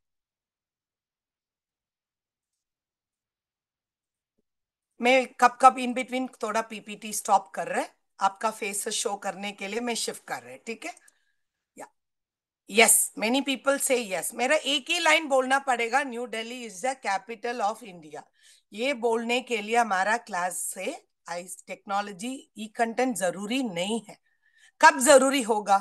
मैं कब कब इन बिटवीन थोड़ा पीपीटी स्टॉप कर रहे हैं आपका फेस शो करने के लिए मैं शिफ्ट कर रहा है ठीक है yes many people say yes मेरा एक ही लाइन बोलना पड़ेगा new Delhi is the capital of India ये बोलने के लिए हमारा क्लास से आई टेक्नोलॉजी ई कंटेंट जरूरी नहीं है कब जरूरी होगा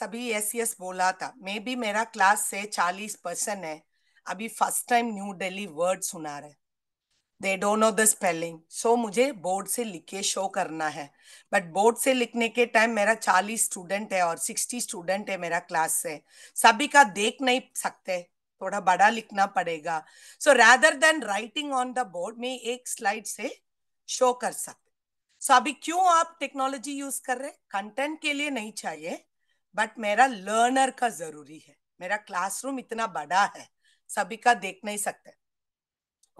सभी यस यस बोला था मे बी मेरा क्लास से चालीस परसेंट है अभी first time new Delhi word सुना रहे they don't know the spelling so मुझे बोर्ड से लिख के शो करना है बट बोर्ड से लिखने के टाइम मेरा चालीस स्टूडेंट है और सिक्सटी स्टूडेंट है मेरा क्लास से सभी का देख नहीं सकते थोड़ा बड़ा लिखना पड़ेगा so rather than writing on the board में एक स्लाइड से शो कर सकते सो so, अभी क्यों आप टेक्नोलॉजी यूज कर रहे कंटेंट के लिए नहीं चाहिए बट मेरा लर्नर का जरूरी है मेरा क्लासरूम इतना बड़ा है सभी का देख नहीं सकते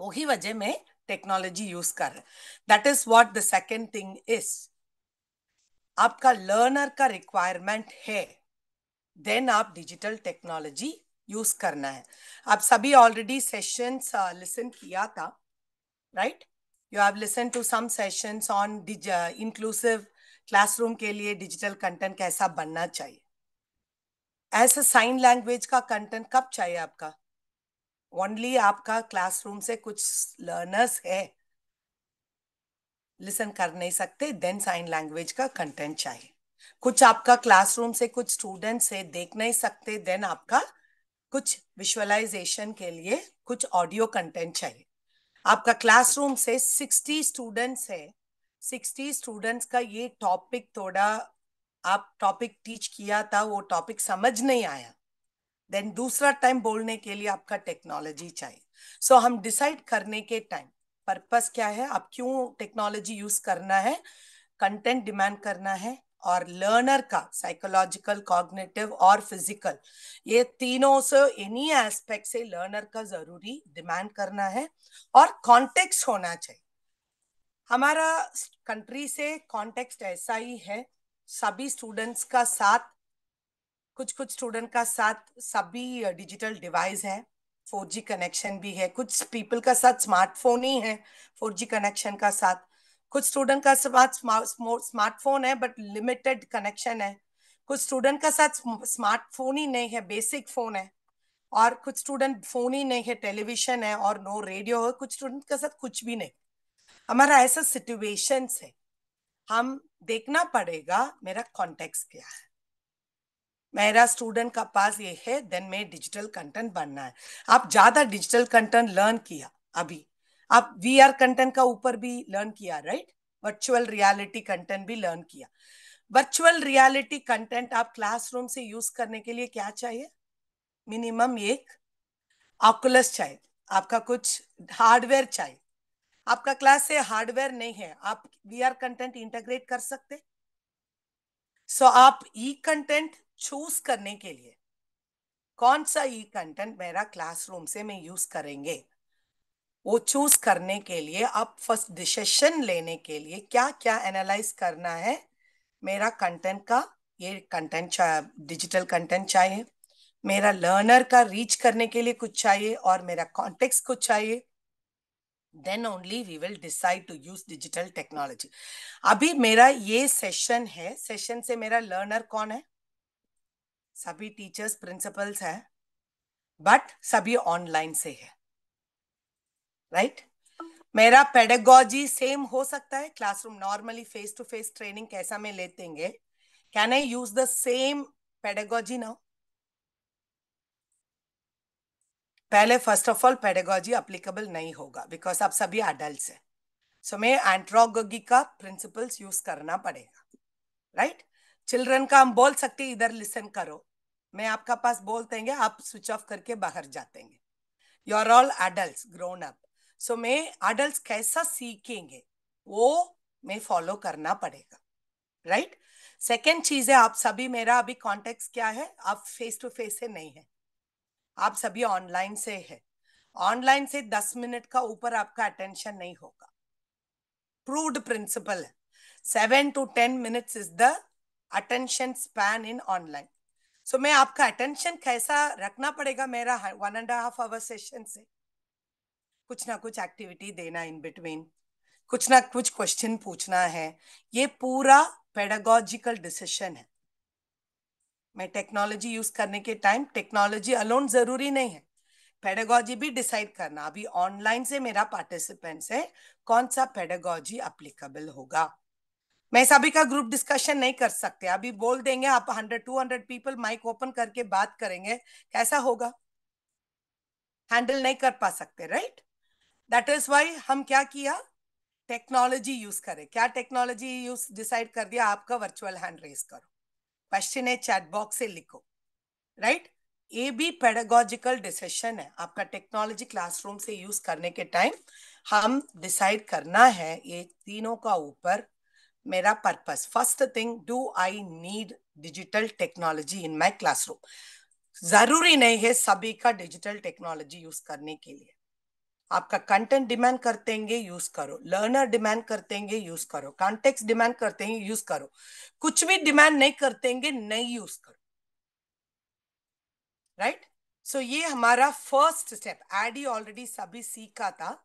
वही वजह में टेक्नोलॉजी यूज कर रहे that is what the second thing is आपका लर्नर का रिक्वायरमेंट है देन आप डिजिटल टेक्नोलॉजी यूज करना है आप सभी ऑलरेडी सेशंस लिसन किया था right you have listen to some sessions on inclusive classroom के लिए डिजिटल कंटेंट कैसा बनना चाहिए ऐसा साइन लैंग्वेज का कंटेंट कब चाहिए आपका ओनली आपका क्लासरूम से कुछ लर्नर्स है लिसन कर नहीं सकते देन साइन लैंग्वेज का कंटेंट चाहिए कुछ आपका क्लासरूम से कुछ स्टूडेंट्स है देख नहीं सकते देन आपका कुछ विजुअलाइजेशन के लिए कुछ ऑडियो कंटेंट चाहिए आपका क्लासरूम से सिक्सटी स्टूडेंट्स है सिक्सटी स्टूडेंट्स का ये टॉपिक थोड़ा आप टॉपिक टीच किया था वो टॉपिक समझ नहीं आया देन दूसरा टाइम बोलने के लिए आपका टेक्नोलॉजी चाहिए सो so, हम डिसाइड करने के टाइम पर्पस क्या है आप क्यों टेक्नोलॉजी यूज करना है कंटेंट डिमांड करना है और लर्नर का साइकोलॉजिकल कॉग्निटिव और फिजिकल ये तीनों से एनी एस्पेक्ट से लर्नर का जरूरी डिमांड करना है और कॉन्टेक्स्ट होना चाहिए हमारा कंट्री से कॉन्टेक्स्ट ऐसा ही है सभी स्टूडेंट्स का साथ कुछ कुछ स्टूडेंट का साथ सभी डिजिटल डिवाइस है फोर जी कनेक्शन भी है कुछ पीपल का साथ स्मार्टफोन ही है फोर जी कनेक्शन का साथ कुछ स्टूडेंट का साथ स्मार्टफोन है बट लिमिटेड कनेक्शन है कुछ स्टूडेंट का साथ स्मार्टफोन ही नहीं है बेसिक फोन है और कुछ स्टूडेंट फोन ही नहीं है टेलीविजन है और नो रेडियो है कुछ स्टूडेंट का साथ कुछ भी नहीं हमारा ऐसा सिटुएशन है हम देखना पड़ेगा मेरा कॉन्टेक्ट क्या है मेरा स्टूडेंट का पास ये है देन में डिजिटल कंटेंट बनना है आप ज्यादा डिजिटल कंटेंट लर्न किया अभी आप वी आर कंटेंट का ऊपर भी लर्न किया राइट वर्चुअल रियालिटी कंटेंट भी लर्न किया वर्चुअल रियालिटी कंटेंट आप क्लासरूम से यूज करने के लिए क्या चाहिए मिनिमम एक ऑकुलस चाहिए आपका कुछ हार्डवेयर चाहिए आपका क्लास से हार्डवेयर नहीं है आप वी आर कंटेंट इंटेग्रेट कर सकते सो so, आप ई कंटेंट चूज करने के लिए कौन सा ई कंटेंट मेरा क्लासरूम से मैं यूज करेंगे वो चूज करने के लिए अब फर्स्ट डिसीशन लेने के लिए क्या क्या एनालाइज करना है मेरा कंटेंट का ये कंटेंट डिजिटल कंटेंट चाहिए मेरा लर्नर का रीच करने के लिए कुछ चाहिए और मेरा कॉन्टेक्स्ट कुछ चाहिए then only we will decide to use digital technology अभी मेरा ये सेशन है सेशन से मेरा लर्नर कौन है सभी टीचर्स प्रिंसिपल्स हैं बट सभी ऑनलाइन से है राइट right? मेरा पेडेगोजी सेम हो सकता है classroom normally face to face training कैसा लेते हैं can I use the same pedagogy now पहले first of all pedagogy applicable नहीं होगा बिकॉज आप सभी अडल्ट है सो मैं एंट्रोगी का प्रिंसिपल्स यूज करना पड़ेगा राइट right? चिल्ड्रन का हम बोल सकते इधर लिसन करो मैं आपका पास बोलते हैं आप स्विच ऑफ करके बाहर जाते हैं you are all adult grown up so मैं एडल्ट कैसा सीखेंगे वो मैं फॉलो करना पड़ेगा राइट सेकेंड चीज है आप सभी मेरा अभी कॉन्टेक्ट क्या है आप फेस टू फेस से नहीं है आप सभी ऑनलाइन से है ऑनलाइन से दस मिनट का ऊपर आपका अटेंशन नहीं होगा प्रूव्ड प्रिंसिपल है seven to ten minutes is the attention span in online so so, मैं आपका अटेंशन कैसा रखना पड़ेगा मेरा one and half hour session से कुछ ना कुछ एक्टिविटी देना इन बिटवीन कुछ ना कुछ क्वेश्चन पूछना है ये पूरा पेडागोजिकल डिसीशन है मैं टेक्नोलॉजी यूज करने के टाइम टेक्नोलॉजी अलोन जरूरी नहीं है पेडागोजी भी डिसाइड करना अभी ऑनलाइन से मेरा पार्टिसिपेंट्स है कौन सा पेडागोजी अप्लीकेबल होगा मैं सभी का ग्रुप डिस्कशन नहीं कर सकते अभी बोल देंगे आप hundred two hundred people mic open करके बात करेंगे कैसा होगा हैंडल नहीं कर पा सकते राइट दैट इज वाई हम क्या किया टेक्नोलॉजी यूज करें क्या टेक्नोलॉजी यूज डिसाइड कर दिया आपका वर्चुअल हैंड रेस करो क्वेश्चन है चैट बॉक्स से लिखो राइट ये भी पेडागोजिकल डिसीशन है आपका टेक्नोलॉजी क्लासरूम से यूज करने के टाइम हम डिसाइड करना है ये तीनों का ऊपर मेरा purpose first thing do I need digital technology in my classroom जरूरी नहीं है सभी का डिजिटल टेक्नोलॉजी यूज करने के लिए आपका कंटेंट डिमांड करते हैं यूज करो लर्नर डिमांड करते हैं यूज करो कॉन्टेक्ट डिमांड करते हैं यूज करो कुछ भी डिमांड नहीं करते हैं नहीं यूज करो राइट right? सो so, ये हमारा फर्स्ट स्टेप एडी ऑलरेडी सभी सीखा था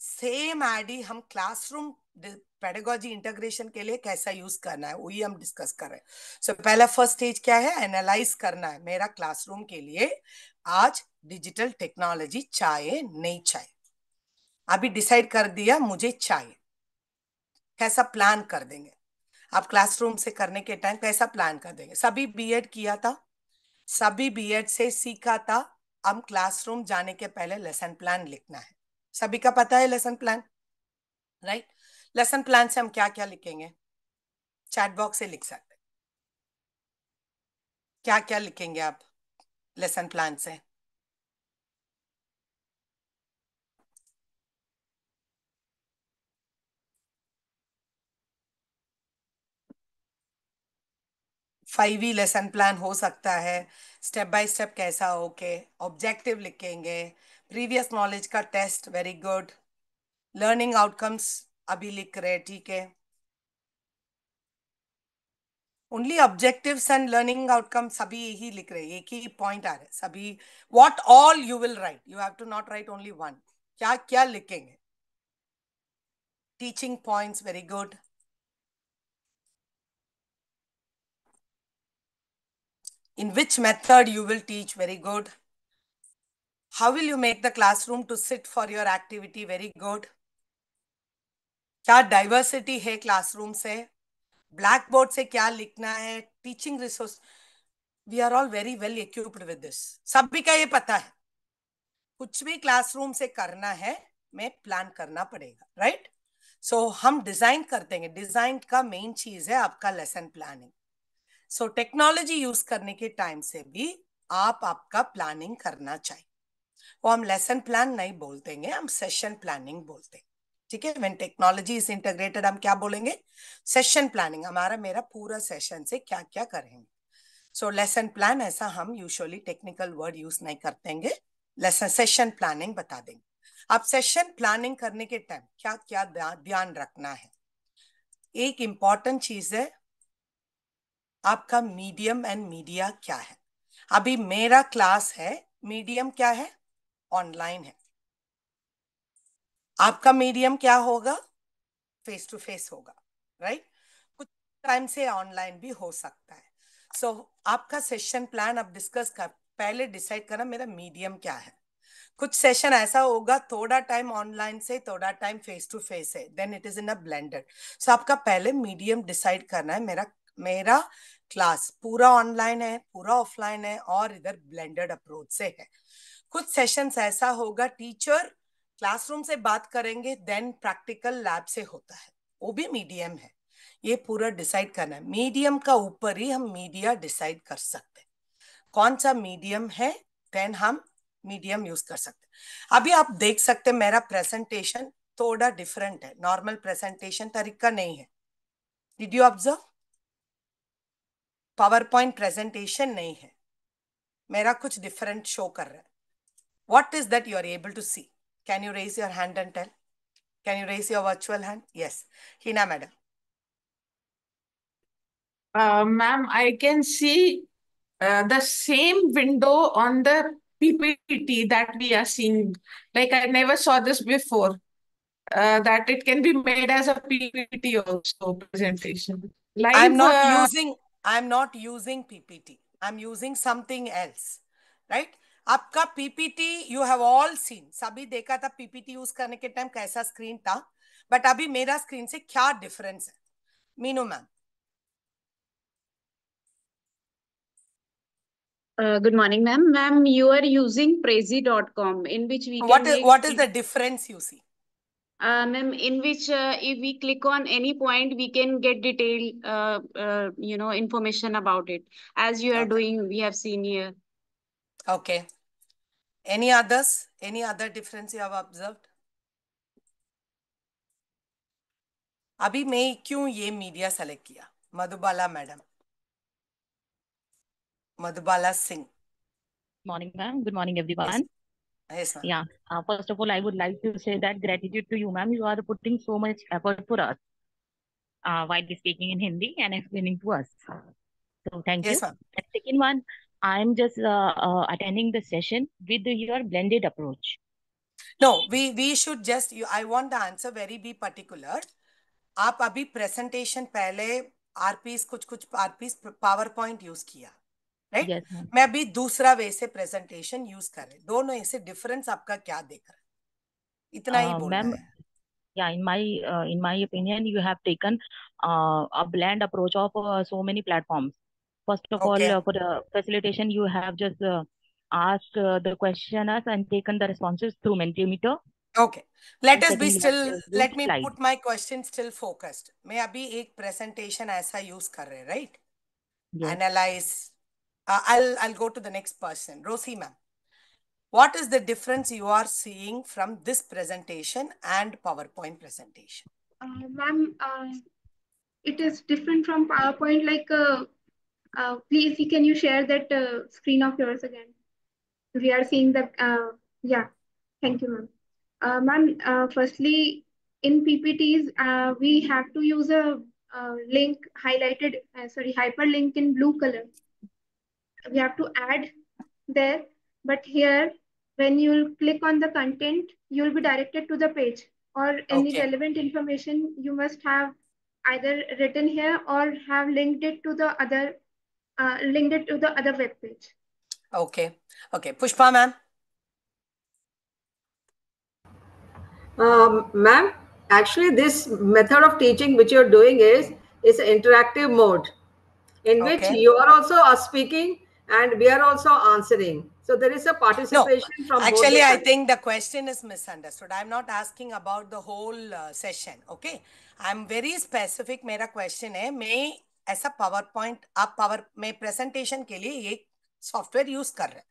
सेम एडी हम क्लासरूम पेडागोजी इंटरग्रेशन के लिए कैसा यूज करना है वही हम डिस्कस कर रहे हैं सो so, पहला फर्स्ट स्टेज क्या है एनालाइज करना है मेरा क्लासरूम के लिए आज डिजिटल टेक्नोलॉजी चाहे नहीं चाहे अभी डिसाइड कर दिया मुझे चाहिए कैसा प्लान कर देंगे आप क्लासरूम से करने के टाइम कैसा प्लान कर देंगे सभी बीएड किया था सभी बीएड से सीखा था हम क्लासरूम जाने के पहले लेसन प्लान लिखना है सभी का पता है lesson plan right right? Lesson plan से हम क्या क्या लिखेंगे चैट बॉक्स से लिख सकते क्या क्या लिखेंगे आप लेसन प्लान से फाइव ई लेसन प्लान हो सकता है स्टेप बाय स्टेप कैसा होके ऑब्जेक्टिव लिखेंगे प्रीवियस नॉलेज का test very good learning outcomes अभी लिख रहे ठीक है only objective and learning outcome सभी यही लिख रहे एक ही पॉइंट आ रहे सभी what all you will write you have to not write only one क्या क्या लिखेंगे teaching point very good in which method you will teach very good how will you make the classroom to sit for your activity very good क्या diversity है classroom से black board से क्या लिखना है teaching resource we are all very well equipped with this सभी का ये पता है कुछ भी क्लासरूम से करना है में प्लान करना पड़ेगा राइट right? सो so, हम डिजाइन कर देंगे डिजाइन का मेन चीज है आपका lesson planning so technology use करने के टाइम से भी आप आपका प्लानिंग करना चाहिए वो हम लेसन प्लान नहीं बोलते हैं हम सेशन प्लानिंग बोलते हैं ठीक है व्हेन टेक्नोलॉजी इज इंटरग्रेटेड हम क्या बोलेंगे सेशन प्लानिंग हमारा मेरा पूरा सेशन से क्या क्या करेंगे सो लेसन प्लान ऐसा हम यूजली टेक्निकल वर्ड यूज नहीं करते लेसन सेशन प्लानिंग बता देंगे अब सेशन प्लानिंग करने के टाइम क्या क्या ध्यान रखना है एक इंपॉर्टेंट चीज है आपका मीडियम एंड मीडिया क्या है अभी मेरा क्लास है मीडियम क्या है ऑनलाइन है आपका मीडियम क्या होगा फेस टू फेस होगा राइट कुछ टाइम से ऑनलाइन भी हो सकता है सो so, आपका सेशन प्लान अब डिस्कस कर पहले डिसाइड करना मेरा मीडियम क्या है कुछ सेशन ऐसा होगा थोड़ा टाइम ऑनलाइन से थोड़ा टाइम फेस टू फेस है then it is in a blended so आपका पहले मीडियम डिसाइड करना है मेरा मेरा क्लास पूरा ऑनलाइन है पूरा ऑफलाइन है और इधर ब्लेंडेड अप्रोच से है कुछ सेशंस ऐसा होगा टीचर क्लासरूम से बात करेंगे देन प्रैक्टिकल लैब से होता है वो भी मीडियम है ये पूरा डिसाइड करना है मीडियम का ऊपर ही हम मीडिया डिसाइड कर सकते हैं कौन सा मीडियम है देन हम मीडियम यूज कर सकते हैं अभी आप देख सकते हैं मेरा प्रेजेंटेशन थोड़ा डिफरेंट है नॉर्मल प्रेजेंटेशन तरीका नहीं है did you observe PowerPoint presentation नहीं है मेरा कुछ डिफरेंट शो कर रहा है what is that you are able to see Can you raise your hand and tell? Can you raise your virtual hand? Yes. Hina, madam. Uh, Ma'am, I can see uh, the same window on the PPT that we are seeing. Like I never saw this before. Uh, that it can be made as a PPT also presentation. Like I'm not uh, using. I'm not using PPT. I'm using something else, right? आपका PPT you have all seen सभी देखा था PPT use करने के time कैसा screen था but अभी मेरा स्क्रीन से क्या डिफरेंस है Meenu ma'am good morning ma'am ma'am you are using Prezi dot com in which we what is what is the difference you see ma'am in which if we click on any point we can get detail you know information about it as you are doing we have seen yeah Okay. Any others? Any other difference you have observed? अभी मैं क्यों ये media select किया Madhubala madam Madhubala Singh morning ma'am good morning everyone yes, yes yeah uh, first of all i would like to say that gratitude to you ma'am you are putting so much effort for us uh, while speaking in hindi and explaining to us so thank yes, you and second one I'm just uh, uh, attending the session with your blended approach. No, we we should just. You, I want the answer very be particular. आप अभी presentation पहले RPS कुछ कुछ RPS PowerPoint use use किया right? yes, मैं अभी दूसरा वे से presentation use कर रही दोनों ऐसे difference आपका क्या देख रहा है इतना uh, ही बोलना है yeah in my uh, in my opinion you have taken uh, a blend approach of uh, so many platforms First of okay. all, uh, for the facilitation, you have just uh, asked uh, the questioners and taken the responses through Mentimeter. Okay. Let us be still, let me put my question still focused. May I be? a presentation I use कर right? Yes. Analyze. Uh, I'll I'll go to the next person. Rosie ma'am. What is the difference you are seeing from this presentation and PowerPoint presentation? Uh, ma'am, uh, it is different from PowerPoint like uh, please, can you share that uh, screen of yours again? We are seeing the, uh, yeah, thank you, ma'am. Uh, ma'am, uh, firstly, in PPTs, uh, we have to use a link highlighted, uh, sorry, hyperlink in blue color. We have to add there, but here, when you'll click on the content, you'll be directed to the page or any okay. relevant information you must have either written here or have linked it to the other uh, linked it to the other web page. Okay. Okay. Pushpa, ma'am. Um, ma'am, actually this method of teaching which you're doing is, is interactive mode in okay. which you are also uh, speaking and we are also answering. So there is a participation no, from actually. I think the question is misunderstood. I'm not asking about the whole uh, session. Okay, I'm very specific. My question may ऐसा PowerPoint आप power में presentation के लिए एक software use कर रहे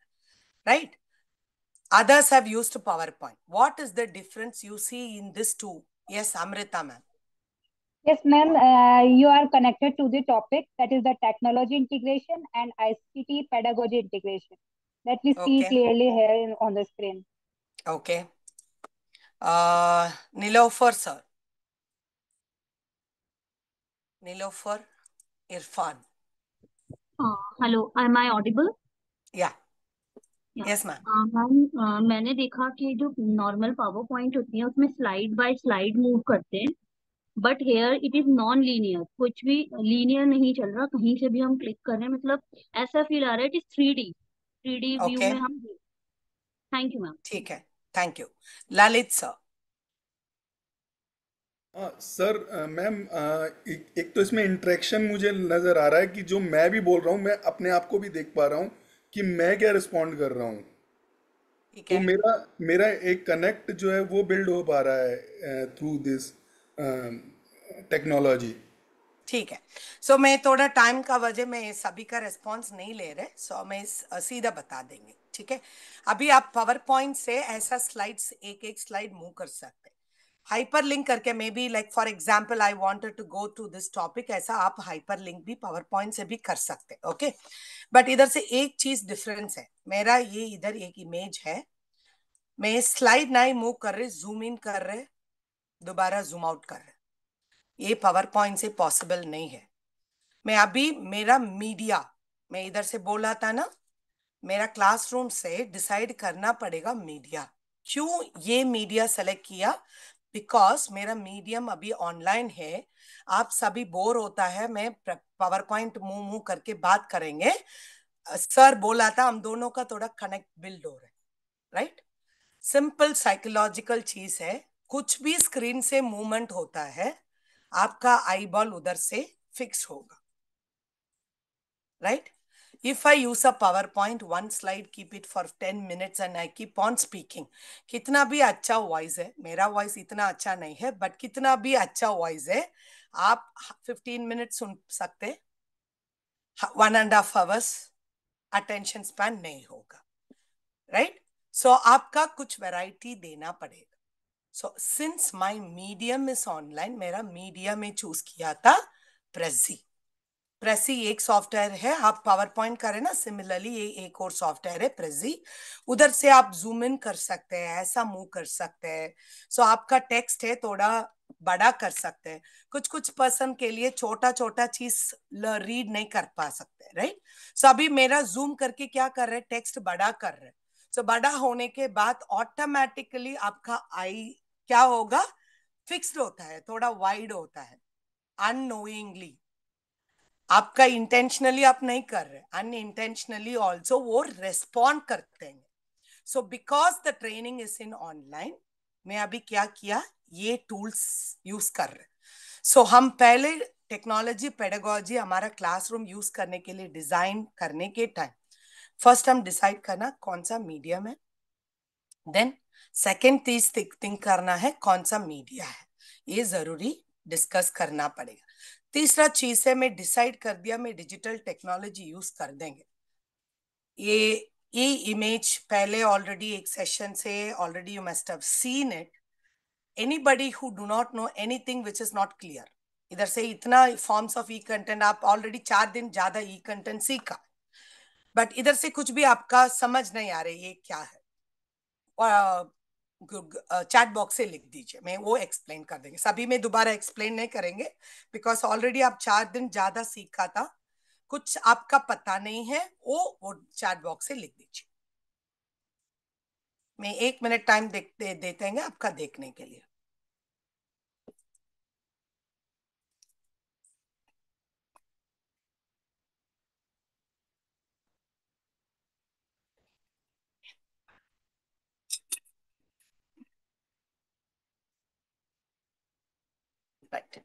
right others have used PowerPoint what is the difference you see in this two yes Amrita ma'am yes ma'am you are connected to the topic that is the technology integration and ICT pedagogy integration let me see clearly here on the screen okay Nilofar sir Nilofar Irfan. Hello I my audible मैंने देखा कि जो normal power point होती है उसमें slide bye slide move करते हैं but here it is non linear कुछ भी लीनियर नहीं चल रहा कहीं से भी हम क्लिक कर रहे हैं मतलब ऐसा फील आ रहा है it is three D three D view में हम थैंक यू मैम ठीक है थैंक यू ललित सर हाँ, सर मैम एक, एक तो इसमें इंट्रैक्शन मुझे नज़र आ रहा है कि जो मैं भी बोल रहा हूँ मैं अपने आप को भी देख पा रहा हूँ कि मैं क्या रिस्पॉन्ड कर रहा हूँ तो मेरा मेरा एक कनेक्ट जो है वो बिल्ड हो पा रहा है थ्रू दिस टेक्नोलॉजी ठीक है सो so, मैं थोड़ा टाइम का वजह मैं सभी का रिस्पॉन्स नहीं ले रहे सो so, मैं सीधा बता देंगे ठीक है अभी आप पावर पॉइंट से ऐसा स्लाइड्स एक एक स्लाइड मूव कर सकते हैं हाइपर लिंक करके maybe like for example I wanted to go to this topic ऐसा आप हाइपर लिंक भी पावर पॉइंट से भी कर सकते हैं ओके बट इधर से एक चीज डिफरेंस है मेरा ये इधर एक इमेज है मैं स्लाइड ना ही मूव कर रहे जूम इन कर रहे दोबारा जूम आउट कर रहे ये पावर पॉइंट से पॉसिबल नहीं है मैं अभी मेरा मीडिया मैं इधर से बोला था ना मेरा क्लासरूम से डिसाइड करना पड़ेगा मीडिया क्यों ये मीडिया सेलेक्ट किया बिकॉज मेरा मीडियम अभी ऑनलाइन है आप सभी बोर होता है मैं पावर पॉइंट मुंह मुंह करके बात करेंगे सर बोला था हम दोनों का थोड़ा कनेक्ट बिल्ड हो रहा है राइट सिंपल साइकोलॉजिकल चीज है कुछ भी स्क्रीन से मूवमेंट होता है आपका आई बॉल उधर से फिक्स होगा right right? if i use a powerpoint one slide keep it for 10 minutes and i keep on speaking कितना भी अच्छा वॉइस है मेरा वॉइस इतना अच्छा नहीं है बट कितना भी अच्छा वॉइस है आप 15 मिनट सुन सकते one and half hours attention span नहीं होगा राइट right? सो so, आपका कुछ वेराइटी देना पड़ेगा so since my medium is online मेरा medium में चूज किया था prezi प्रेसी एक सॉफ्टवेयर है आप पावर पॉइंट करें ना सिमिलरली ये एक और सॉफ्टवेयर है प्रेजी उधर से आप जूम इन कर सकते हैं ऐसा मूव कर सकते हैं सो so, आपका टेक्स्ट है थोड़ा बड़ा कर सकते हैं कुछ कुछ पर्सन के लिए छोटा छोटा चीज रीड नहीं कर पा सकते राइट सो so, अभी मेरा जूम करके क्या कर रहे हैं टेक्स्ट बड़ा कर रहे हैं सो so, बड़ा होने के बाद ऑटोमेटिकली आपका आई क्या होगा फिक्स्ड होता है थोड़ा वाइड होता है अनोइंगली आपका इंटेंशनली आप नहीं कर रहे अन इंटेंशनली ऑल्सो वो रेस्पॉन्ड करते हैं so because the training is in online मैं अभी क्या किया ये टूल्स यूज कर रहे सो so, हम पहले टेक्नोलॉजी पेडागोजी हमारा क्लासरूम यूज करने के लिए डिजाइन करने के टाइम फर्स्ट हम डिसाइड करना कौन सा मीडियम है देन सेकेंड चीज थिंक करना है कौन सा मीडिया है ये जरूरी डिस्कस करना पड़ेगा तीसरा चीज है मैं डिसाइड कर दिया मैं डिजिटल टेक्नोलॉजी यूज कर देंगे ये ई इमेज पहले ऑलरेडी एक सेशन से already you must have seen it anybody who do not know anything which is not clear इधर से इतना फॉर्म्स ऑफ ई कंटेंट आप ऑलरेडी चार दिन ज्यादा ई कंटेंट सीखा बट इधर से कुछ भी आपका समझ नहीं आ रही ये क्या है चैट बॉक्स से लिख दीजिए मैं वो एक्सप्लेन कर देंगे सभी में दोबारा एक्सप्लेन नहीं करेंगे बिकॉज ऑलरेडी आप चार दिन ज्यादा सीखा था कुछ आपका पता नहीं है वो वो चैट बॉक्स से लिख दीजिए मैं एक मिनट टाइम देते देते हैं आपका देखने के लिए perspective,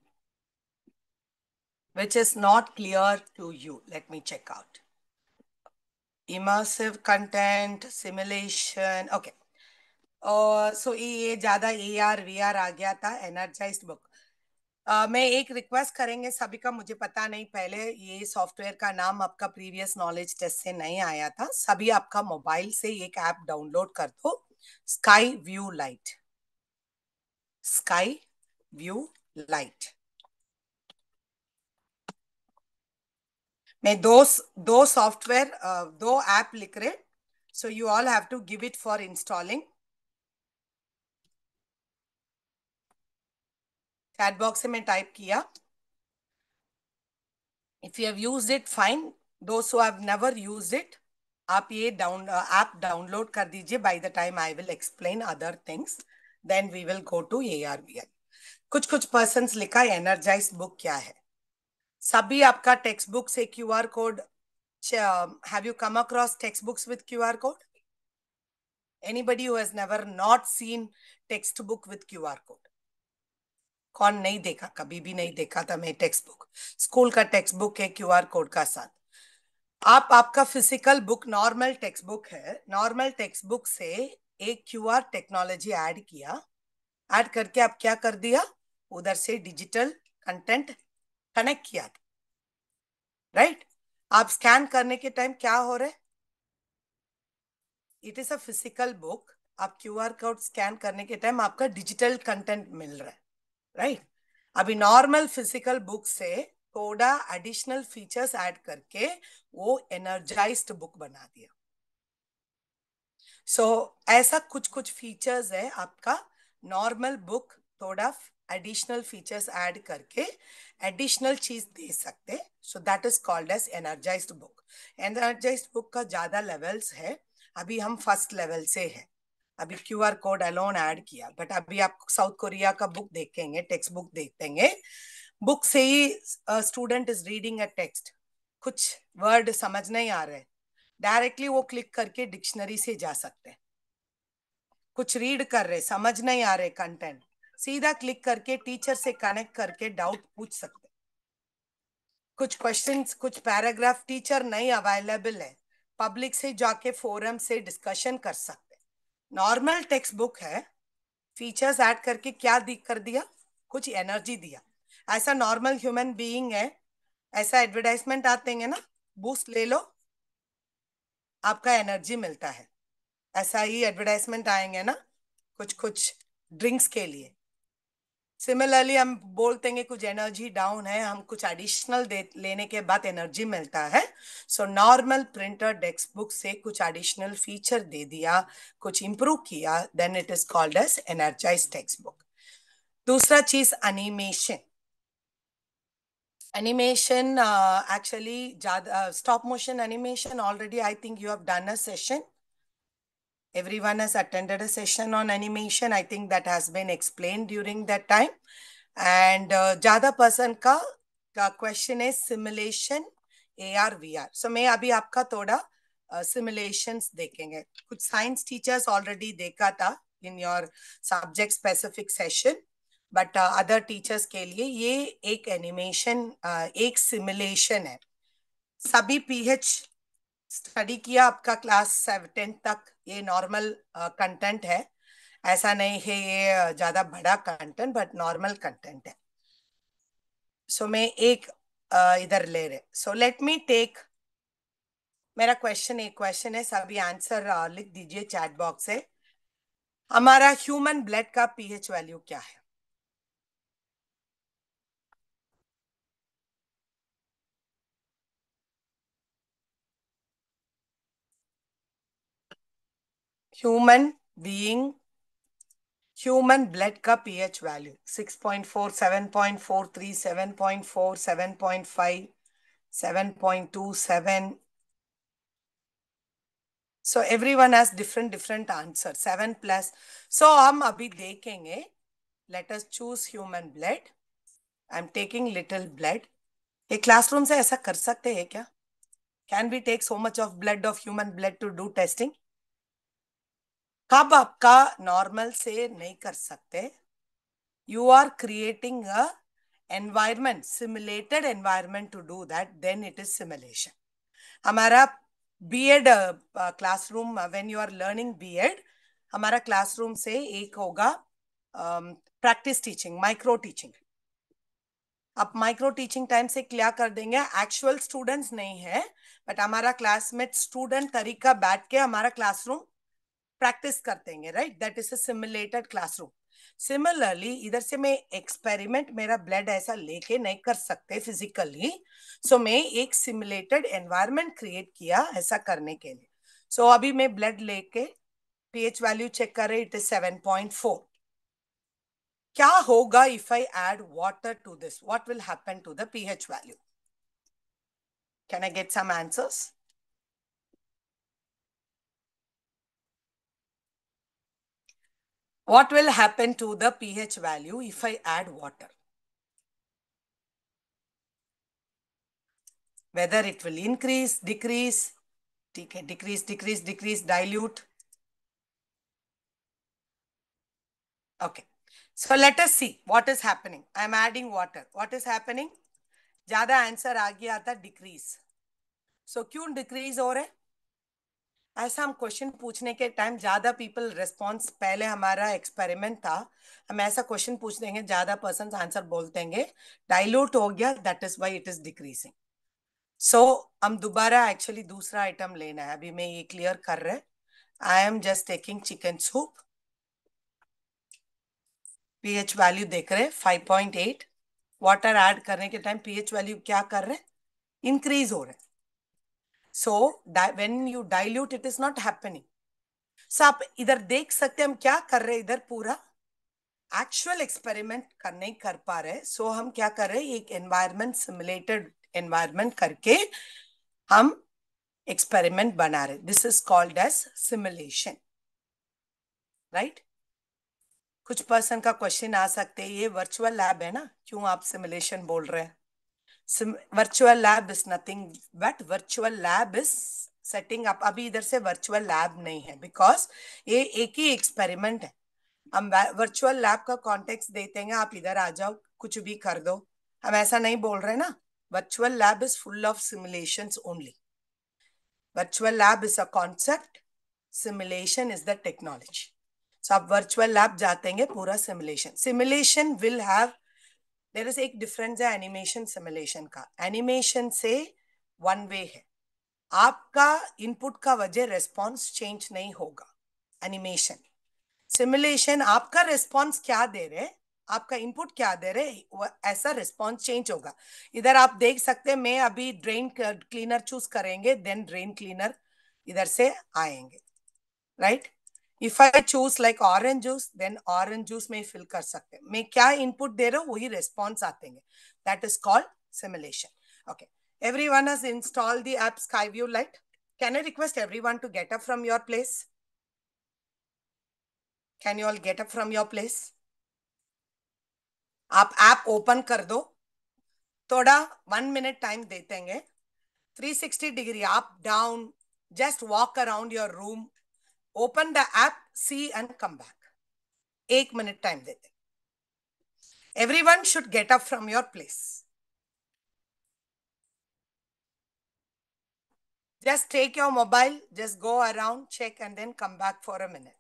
which is not clear to you. Let me check out. Immersive content, simulation, okay. uh, so ये ज्यादा ए आर वी आर आ गया था एनर्जाइज बुक uh, मैं एक रिक्वेस्ट करेंगे सभी का मुझे पता नहीं पहले ये सॉफ्टवेयर का नाम आपका प्रीवियस नॉलेज टेस्ट से नहीं आया था सभी आपका मोबाइल से एक ऐप डाउनलोड कर दो Sky view Lite Sky View light. मैं दो दो सॉफ्टवेयर दो ऐप लिख रहे so you all have to give it for installing chat box से मैं टाइप किया if you have used it fine दो so have never used it आप ये डाउन ऐप डाउनलोड कर दीजिए by the time I will explain other things then we will go to A R B I कुछ कुछ person लिखा है energise book क्या है सभी आपका टेक्स्ट बुक से Q R code have you come across textbooks with Q R code anybody whose never not seen textbook with Q R code कौन नहीं देखा कभी भी नहीं देखा था मैं टेक्स्ट बुक स्कूल का टेक्स्ट बुक है क्यू आर कोड का साथ आप आपका physical book normal text book है नॉर्मल टेक्स्ट बुक से एक क्यू आर टेक्नोलॉजी एड किया एड करके आप क्या कर दिया उधर से डिजिटल कंटेंट कनेक्ट किया था राइट right? आप स्कैन करने के टाइम क्या हो रहा है it is a physical book आप क्यू आर कोड स्कैन करने के टाइम आपका डिजिटल कंटेंट मिल रहा है राइट right? अभी नॉर्मल फिजिकल बुक से थोड़ा एडिशनल फीचर्स ऐड करके वो एनर्जाइज्ड बुक बना दिया सो so, ऐसा कुछ कुछ फीचर्स है आपका नॉर्मल बुक थोड़ा एडिशनल फीचर्स ऐड करके एडिशनल चीज दे सकते हैं so that is called as energise book energise book का ज्यादा लेवल्स है अभी हम फर्स्ट लेवल से है अभी Q R code alone add किया बट अभी आप साउथ कोरिया का बुक देखेंगे टेक्स्ट बुक देखेंगे बुक से ही student is reading a text कुछ वर्ड समझ नहीं आ रहे डायरेक्टली वो क्लिक करके डिक्शनरी से जा सकते हैं कुछ रीड कर रहे समझ नहीं आ रहे कंटेंट सीधा क्लिक करके टीचर से कनेक्ट करके डाउट पूछ सकते कुछ क्वेश्चंस कुछ पैराग्राफ टीचर नहीं अवेलेबल है पब्लिक से जाके फोरम से डिस्कशन कर सकते नॉर्मल टेक्स्ट बुक है फीचर्स ऐड करके क्या कर दिया कुछ एनर्जी दिया ऐसा नॉर्मल ह्यूमन बीइंग है ऐसा एडवर्टाइजमेंट आते हैं ना बूस्ट ले लो आपका एनर्जी मिलता है ऐसा ही एडवर्टाइजमेंट आएंगे ना कुछ कुछ ड्रिंक्स के लिए सिमिलरली हम बोलते हैं कुछ एनर्जी डाउन है हम कुछ एडिशनल लेने के बाद एनर्जी मिलता है so normal printer desk book से कुछ एडिशनल फीचर दे दिया कुछ इम्प्रूव किया then it is called as energise textbook दूसरा चीज एनिमेशन एनिमेशन एक्चुअली ज्यादा stop motion animation already I think you have done a session everyone has attended a session on animation i think that has been explained during that time and uh, ज्यादा person का question है simulation A R V R so मैं अभी आपका थोड़ा uh, देखेंगे कुछ science teachers already देखा था in your subject specific session but other teachers के लिए ये एक एनिमेशन uh, एक सिमुलेशन है सभी पीएच स्टडी किया आपका क्लास सेवन तक ये नॉर्मल कंटेंट है ऐसा नहीं है ये ज्यादा बड़ा कंटेंट बट नॉर्मल कंटेंट है सो so, मैं एक uh, इधर ले रहे सो लेट मी टेक मेरा क्वेश्चन एक क्वेश्चन है सभी आंसर लिख दीजिए चैट बॉक्स से हमारा ह्यूमन ब्लड का पीएच वैल्यू क्या है ह्यूमन बीइंग ह्यूमन ब्लड का pH value 6.4 7.43 7.4 7.5 7.27 so every one has different different answer seven plus so हम अभी देखेंगे let us choose human blood I am taking little blood ये क्लासरूम से ऐसा कर सकते हैं क्या can be take so much of blood of human blood to do testing कब आपका नॉर्मल से नहीं कर सकते you are creating a environment simulated environment to do that then it is simulation हमारा B Ed classroom when you are learning B Ed हमारा classroom से एक होगा प्रैक्टिस टीचिंग माइक्रो टीचिंग आप माइक्रो टीचिंग टाइम से clear कर देंगे actual students नहीं है बट हमारा क्लासमेट स्टूडेंट तरीका बैठ के हमारा क्लासरूम प्रैक्टिस करते हैं राइट दैट इज अटेड क्लासरूम सिमिलरली इधर से मैं एक्सपेरिमेंट मेरा ब्लड ऐसा लेके नहीं कर सकते फिजिकली सो so, मैं एक सिमुलेटेड एनवायरमेंट क्रिएट किया ऐसा करने के लिए सो so, अभी मैं ब्लड लेके पीएच वैल्यू चेक कर रही it is seven point four क्या होगा if I add water to this what will happen to the pH value can I get some answers What will happen to the pH value if I add water? Whether it will increase, decrease, decrease, decrease, decrease, dilute. Okay. So let us see what is happening. I am adding water. What is happening? ज्यादा answer aa gaya tha decrease so so, क्यों decrease हो रहे ऐसा हम question पूछने के time ज़्यादा people response पहले हमारा एक्सपेरिमेंट था हम ऐसा क्वेश्चन पूछ देंगे ज़्यादा पर्सन आंसर बोल देंगे डाइल्यूट हो गया that is why it is decreasing so हम दोबारा एक्चुअली दूसरा आइटम लेना है अभी मैं ये क्लियर कर रहे I am just taking chicken soup pH value देख रहे five point eight water add करने के टाइम पीएच वैल्यू क्या कर रहे हैं इंक्रीज हो रहे हैं so when you you it is not not so आप इधर देख सकते हम क्या कर रहे इधर पूरा एक्चुअल एक्सपेरिमेंट नहीं कर पा रहे सो so, हम क्या कर रहे एक एनवायरमेंट सिमुलेटेड एनवायरमेंट करके हम एक्सपेरिमेंट बना रहे this is called as simulation right कुछ पर्सन का क्वेश्चन आ सकते हैं ये वर्चुअल लैब है ना क्यों आप सिमुलेशन बोल रहे हैं sim virtual lab is nothing but virtual lab is setting up अभी इधर से वर्चुअल लैब नहीं है बिकॉज ये एक ही एक्सपेरिमेंट है हम वर्चुअल लैब का कॉन्टेक्स देते हैं आप इधर आ जाओ कुछ भी कर दो हम ऐसा नहीं बोल रहे ना virtual lab is full of simulation only virtual lab is a concept simulation is the technology so आप वर्चुअल लैब जाते हैं पूरा simulation simulation will have there is एक डिफरेंस है एनिमेशन सिमुलेशन का एनिमेशन से वन वे है आपका इनपुट का वजह रेस्पॉन्स चेंज नहीं होगा एनिमेशन सिमुलेशन आपका रेस्पॉन्स क्या दे रहे आपका इनपुट क्या दे रहे ऐसा रेस्पॉन्स चेंज होगा इधर आप देख सकते हैं मैं अभी ड्रेन क्लीनर चूज करेंगे देन ड्रेन क्लीनर इधर से आएंगे right right? If I choose like orange juice then orange juice में फिल कर सकते हैं मैं क्या इनपुट दे रहा हूँ वही रेस्पॉन्स आते हैं that is called simulation okay every one has install the app sky view light can I request every one to get up from your place can you all get up from your place आप app open कर दो थोड़ा one minute time देते हैं sixty degree up down just walk around your room open the app, see and come back. Eight minute time dete. Everyone should get up from your place. Just take your mobile, just go around, check and then come back for a minute.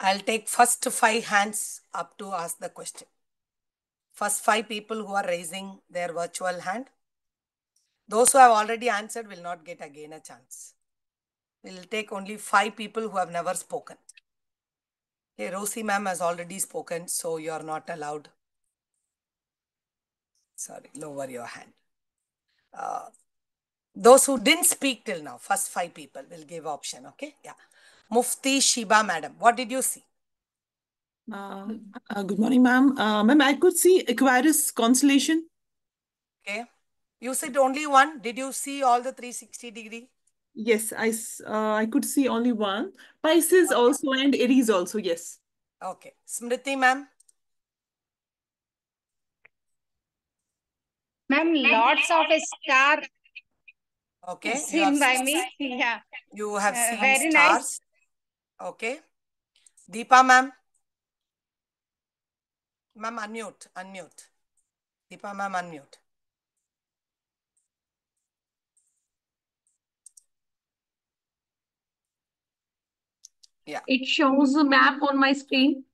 I'll take first five hands up to ask the question. First five people who are raising their virtual hand. Those who have already answered will not get again a chance. We'll take only five people who have never spoken. Hey, Rosie ma'am has already spoken, so you're not allowed. Sorry, lower your hand. Uh, those who didn't speak till now, first five people will give option, okay? Yeah. Mufti Shiba Madam. What did you see? Uh, uh, good morning, ma'am. Uh, ma'am, I could see Aquarius constellation. Okay. You said only one. Did you see all the 360 degree? Yes, I, uh, I could see only one. Pisces okay. also and Aries also, yes. Okay. Smriti, ma'am. Ma'am, lots of stars. okay seen by me yeah you have uh, seen uh, very stars nice. Okay. Deepa, ma'am. Ma'am, unmute, unmute. Deepa, ma'am, unmute. Yeah. It shows a map on my screen.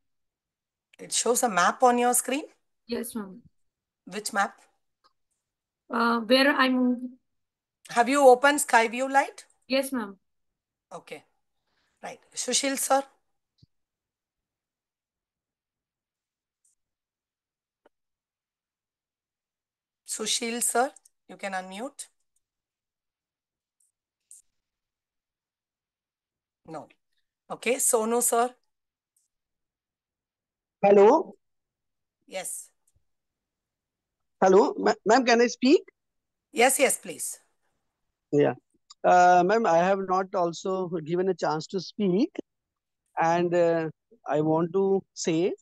It shows a map on your screen? Yes, ma'am. Which map? Uh, where I'm. Have you opened Skyview Lite? Yes, ma'am. Okay. Right. Sushil sir. Sushil sir, you can unmute. No. Okay, Sonu sir. Hello. Yes. Hello, ma'am, can I speak? Yes, yes, please. Yeah uh, ma'am i have not also given a chance to speak and uh, i want to say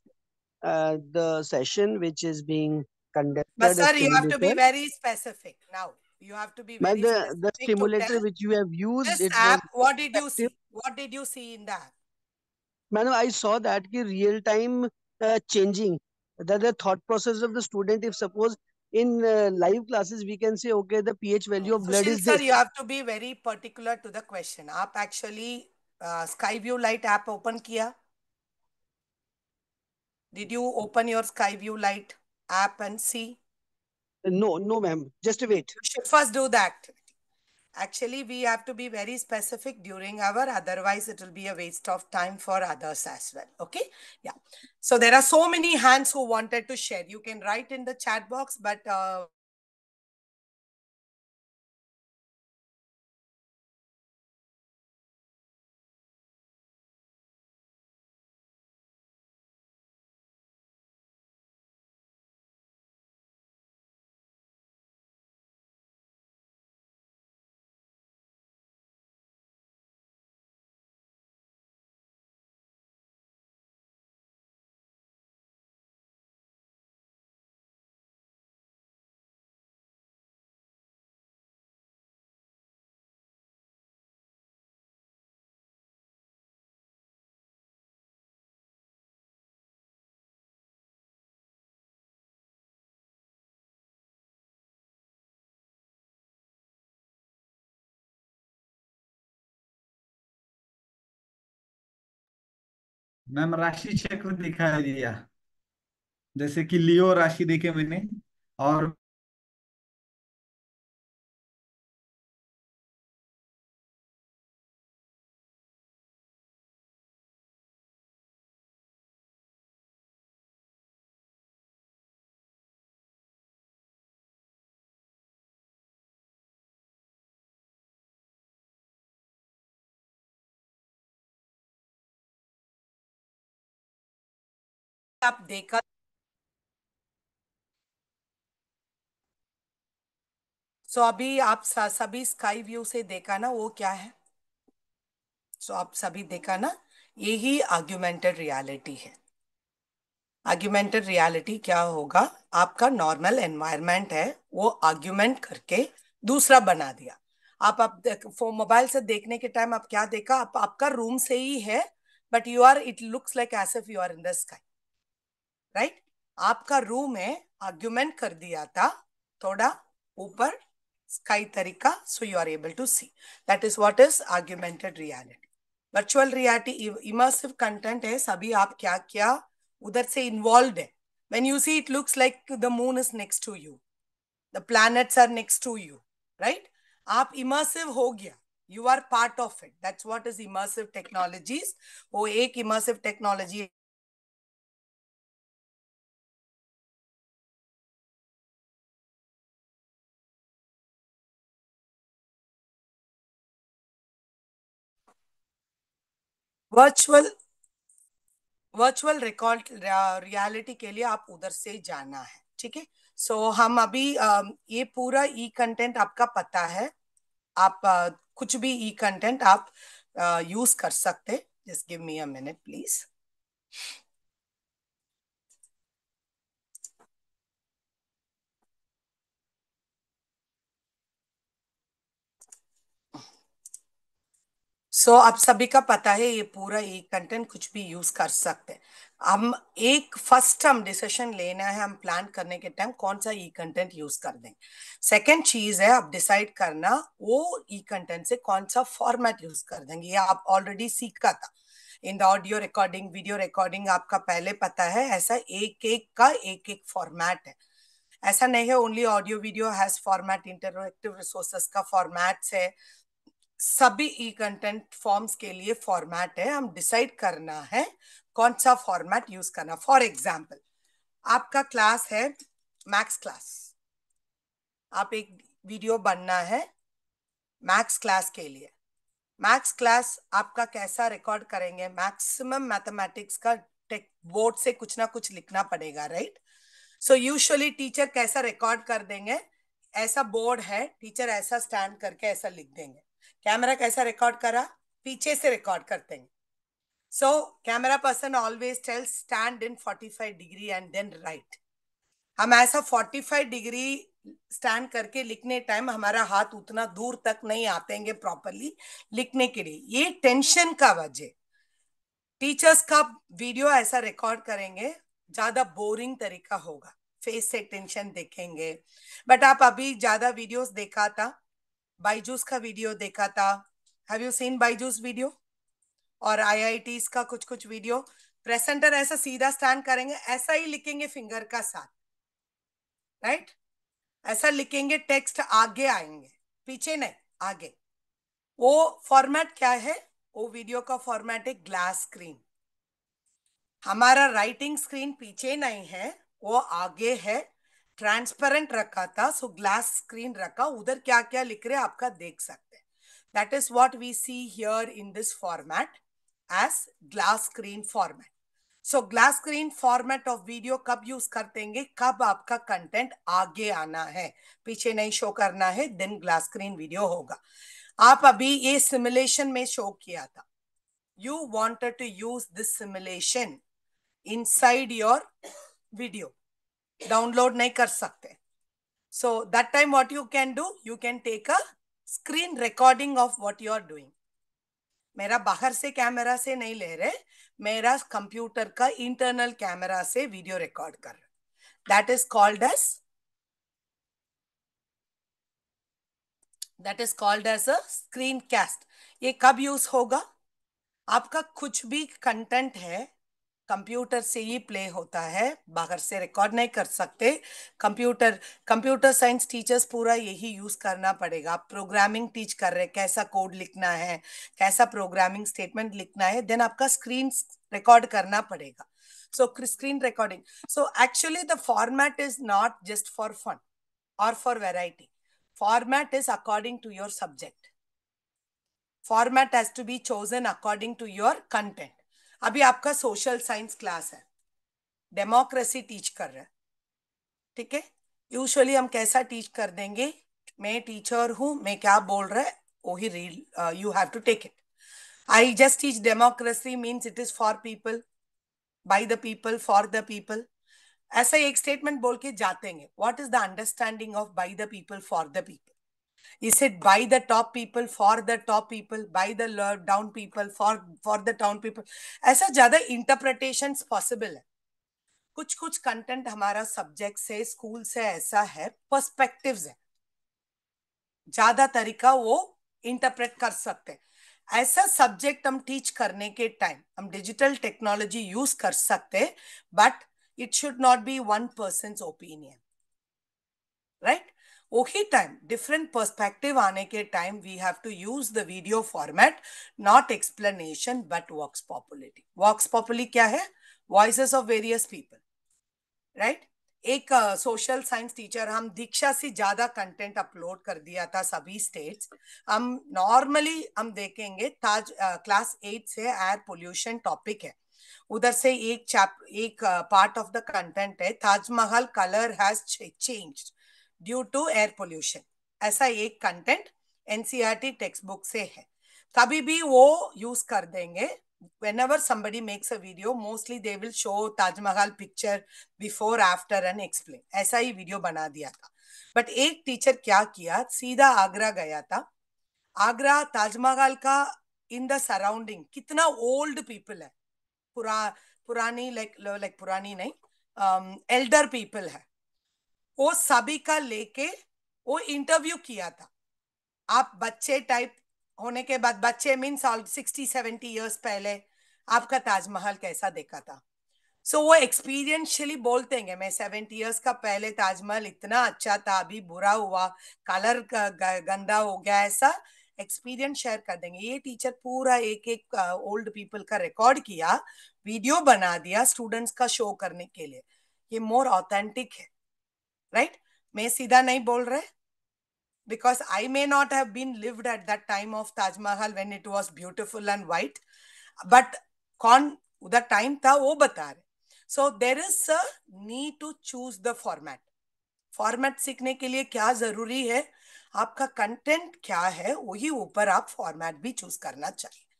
uh, the session which is being conducted but sir you have to be very specific now you have to be very the, the stimulator which you have used this app what did you see what did you see in that? madam i saw that the real time uh, changing that the thought process of the student if suppose in uh, live classes we can say okay the ph value of blood is sir, this. you have to be very particular to the question App actually uh, skyview light app open kia did you open your skyview light app and see no no ma'am just wait you should first do that actually we have to be very specific during our otherwise it will be a waste of time for others as well okay yeah so there are so many hands who wanted to share you can write in the chat box but uh, ma'am राशि चक्र दिखाई दिया जैसे कि लियो राशि देखे मैंने और आप देखा सो so, अभी आप सभी स्काई व्यू से देखा ना वो क्या है सो so, आप सभी देखा ना यही आर्ग्यूमेंटेड रियलिटी है आर्ग्यूमेंटेड रियलिटी क्या होगा आपका नॉर्मल एनवायरनमेंट है वो आर्ग्यूमेंट करके दूसरा बना दिया आप आप मोबाइल से देखने के टाइम आप क्या देखा आप आपका रूम से ही है but you are it looks like as if you are in the sky right आपका रूम है आर्ग्यूमेंट कर दिया था थोड़ा ऊपर स्काई तरीका so you are able to see that is what is augmented reality virtual reality immersive content है सभी आप क्या क्या उधर से इन्वॉल्व है when you see it looks like the moon is next to you the planets are next to you right आप immersive हो गया you are part of it that's what is immersive technologies वो एक immersive technology virtual virtual record reality के लिए आप उधर से जाना है ठीक है सो हम अभी um, ये पूरा ई कंटेंट आपका पता है आप uh, कुछ भी ई कंटेंट आप यूज uh, कर सकते just give me a minute please so so, आप सभी का पता है ये पूरा ई कंटेंट कुछ भी यूज कर सकते हैं हम एक फर्स्ट हम डिसीशन लेना है हम प्लान करने के टाइम कौन सा ई कंटेंट यूज कर देंगे सेकेंड चीज है आप डिसाइड करना वो ई कंटेंट से कौन सा फॉर्मेट यूज कर देंगे ये आप ऑलरेडी सीखा था in the audio recording video recording आपका पहले पता है ऐसा एक एक का एक एक फॉर्मेट है ऐसा नहीं है only audio video has format interactive resources का फॉर्मेट्स है सभी ई कंटेंट फॉर्म्स के लिए फॉर्मेट है हम डिसाइड करना है कौन सा फॉर्मेट यूज करना फॉर एग्जाम्पल आपका क्लास है मैक्स क्लास आप एक वीडियो बनना है मैक्स क्लास के लिए मैक्स क्लास आपका कैसा रिकॉर्ड करेंगे मैक्सिमम मैथमेटिक्स का टेक बोर्ड से कुछ ना कुछ लिखना पड़ेगा राइट सो यूजुअली टीचर कैसा रिकॉर्ड कर देंगे ऐसा बोर्ड है टीचर ऐसा स्टैंड करके ऐसा लिख देंगे कैमरा कैसा रिकॉर्ड करा पीछे से रिकॉर्ड करते हैं so camera person always tell stand in 45 degree and then right हम ऐसा 45 डिग्री स्टैंड करके लिखने टाइम हमारा हाथ उतना दूर तक नहीं आतेंगे प्रॉपरली लिखने के लिए ये टेंशन का वजह टीचर्स का वीडियो ऐसा रिकॉर्ड करेंगे ज्यादा बोरिंग तरीका होगा फेस से टेंशन देखेंगे बट आप अभी ज्यादा वीडियोस देखा था बाइजूस का वीडियो देखा था have you seen Byju's video और आई का कुछ कुछ वीडियो प्रेसेंटर ऐसा सीधा स्टैंड करेंगे ऐसा ही लिखेंगे फिंगर का साथ राइट ऐसा लिखेंगे टेक्स्ट आगे आएंगे पीछे नहीं आगे वो फॉर्मेट क्या है वो वीडियो का फॉर्मेट है ग्लास स्क्रीन हमारा राइटिंग स्क्रीन पीछे नहीं है वो आगे है ट्रांसपेरेंट रखा था सो ग्लास स्क्रीन रखा उधर क्या क्या लिख रहे आपका देख सकते हैं that is what we see here in this format as glass screen format so glass screen format of video कब यूज कर देंगे कब आपका कंटेंट आगे आना है पीछे नहीं शो करना है देन ग्लास स्क्रीन वीडियो होगा आप अभी ये सिमुलेशन में शो किया था you wanted to use this simulation inside your video download नहीं कर सकते so that time what you can do you can take a screen recording of what you are doing मेरा बाहर से camera से नहीं ले रहे मेरा कंप्यूटर का इंटरनल कैमरा से वीडियो रिकॉर्ड कर रहे that is called as that is called as a screen cast ये कब यूज होगा आपका कुछ भी कंटेंट है कंप्यूटर से ही प्ले होता है बाहर से रिकॉर्ड नहीं कर सकते कंप्यूटर कंप्यूटर साइंस टीचर्स पूरा यही यूज करना पड़ेगा आप प्रोग्रामिंग टीच कर रहे कैसा कोड लिखना है कैसा प्रोग्रामिंग स्टेटमेंट लिखना है देन आपका स्क्रीन रिकॉर्ड करना पड़ेगा so screen recording so actually the format is not just for fun और for variety format is according to your subject format has to be chosen according to your content अभी आपका social science class है democracy teach कर रहे ठीक है usually हम कैसा टीच कर देंगे मैं टीचर हूं मैं क्या बोल रहा है वो ही reel you have to take it I just teach democracy means it is for people by the people for the people ऐसा एक स्टेटमेंट बोल के जाते हैं what is the understanding of by the people for the people is it by the top people for the top people by the down people for for the town people ऐसा ज्यादा interpretation possible है कुछ कुछ content हमारा subject से school से ऐसा है पर्सपेक्टिव है ज्यादा तरीका वो इंटरप्रेट कर सकते ऐसा सब्जेक्ट हम टीच करने के टाइम हम डिजिटल टेक्नोलॉजी यूज कर सकते but it should not be one person opinion right ओही टाइम डिफरेंट पर्सपेक्टिव आने के time we have to use the video format not explanation but vox populi vox populi क्या है voice of various people right एक social science teacher हम दीक्षा से ज्यादा content upload कर दिया था सभी स्टेट्स हम नॉर्मली हम देखेंगे ताज क्लास uh, एट से एयर पोल्यूशन टॉपिक है उधर से एक चैप एक पार्ट ऑफ द कंटेंट है Taj Mahal colour has changed due to air pollution ऐसा एक कंटेंट एनसीईआरटी टेक्स्ट बुक से है कभी भी वो यूज कर देंगे whenever somebody makes a video mostly they will show Taj Mahal picture before after and explain ऐसा ही वीडियो बना दिया था बट एक टीचर क्या किया सीधा आगरा गया था आगरा ताजमहल का इन द सराउंडिंग कितना ओल्ड पीपल है पुरा पुरानी लाइक लाइक पुरानी नहीं एल्डर um, पीपल है वो सभी का लेके वो इंटरव्यू किया था आप बच्चे टाइप होने के बाद बच्चे मीन सिक्सटी सेवेंटी ईयर्स पहले आपका ताजमहल कैसा देखा था सो so, वो एक्सपीरियंशियली बोलते हैं मैं सेवेंटी ईयर्स का पहले ताजमहल इतना अच्छा था अभी बुरा हुआ कलर गंदा हो गया ऐसा एक्सपीरियंस शेयर कर देंगे ये टीचर पूरा एक एक ओल्ड पीपल का रिकॉर्ड किया वीडियो बना दिया स्टूडेंट्स का शो करने के लिए ये मोर ऑथेंटिक है राइट मैं सीधा नहीं बोल रहे because I may not have been lived at that time of Taj Mahal Mahal it it was and white but कौन उधर टाइम था वो बता रहे so there is a need to choose the format format सीखने के लिए क्या जरूरी है आपका कंटेंट क्या है वही ऊपर आप फॉर्मेट भी चूज करना चाहिए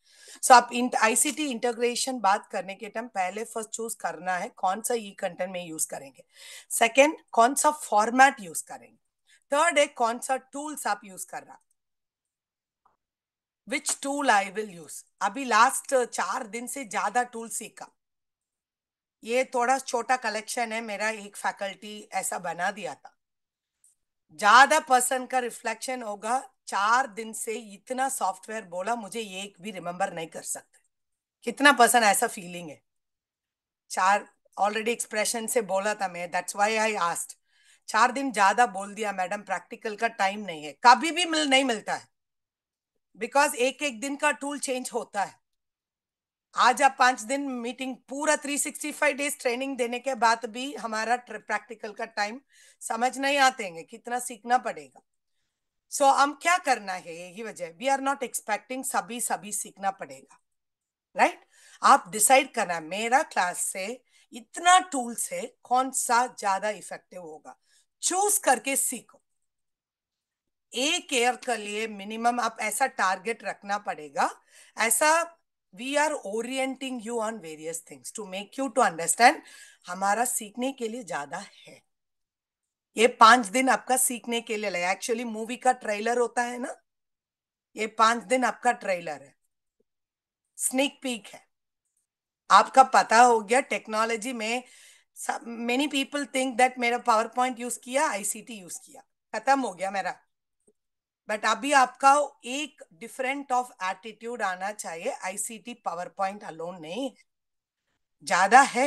सो so, आप आईसीटी इंटरग्रेशन बात करने के टाइम पहले फर्स्ट चूज करना है कौन सा ई कंटेंट में यूज करेंगे सेकेंड कौन सा फॉर्मेट यूज करेंगे थर्ड है कौन सा टूल्स आप यूज कर रहा which tool I will use अभी लास्ट चार दिन से ज्यादा टूल सीखा ये थोड़ा छोटा कलेक्शन है मेरा एक फैकल्टी ऐसा बना दिया था ज्यादा पर्सन का रिफ्लेक्शन होगा चार दिन से इतना सॉफ्टवेयर बोला मुझे एक भी रिमेम्बर नहीं कर सकता कितना पर्सन ऐसा फीलिंग है चार ऑलरेडी एक्सप्रेशन से बोला था मैं दैट्स वाई आई आस्ट चार दिन ज्यादा बोल दिया मैडम प्रैक्टिकल का टाइम नहीं है कभी भी मिल नहीं मिलता है बिकॉज एक एक दिन का टूल चेंज होता है आज आप पांच दिन मीटिंग पूरा 365 डेज ट्रेनिंग देने के बाद भी हमारा प्रैक्टिकल का टाइम समझ नहीं आते हैं कितना सीखना पड़ेगा सो so, हम क्या करना है यही वजह वी आर नॉट एक्सपेक्टिंग सभी सभी सीखना पड़ेगा राइट right? आप डिसाइड करना मेरा क्लास से इतना टूल से कौन सा ज्यादा इफेक्टिव होगा चूज करके सीखो एक एयर के लिए मिनिमम आप ऐसा टारगेट रखना पड़ेगा ऐसा we are orienting you on various things to make you to understand हमारा सीखने के लिए ज्यादा है ये पांच दिन आपका सीखने के लिए लगा एक्चुअली मूवी का ट्रेलर होता है ना ये पांच दिन आपका ट्रेलर है स्नेक पीक है आपका पता हो गया टेक्नोलॉजी में मेनी पीपल थिंक दैट मेरा पावर पॉइंट यूज किया आईसीटी यूज किया खत्म हो गया मेरा बट अभी आपका एक डिफरेंट ऑफ एटीट्यूड आना चाहिए आईसीटी पावर पॉइंट अलोन नहीं ज्यादा है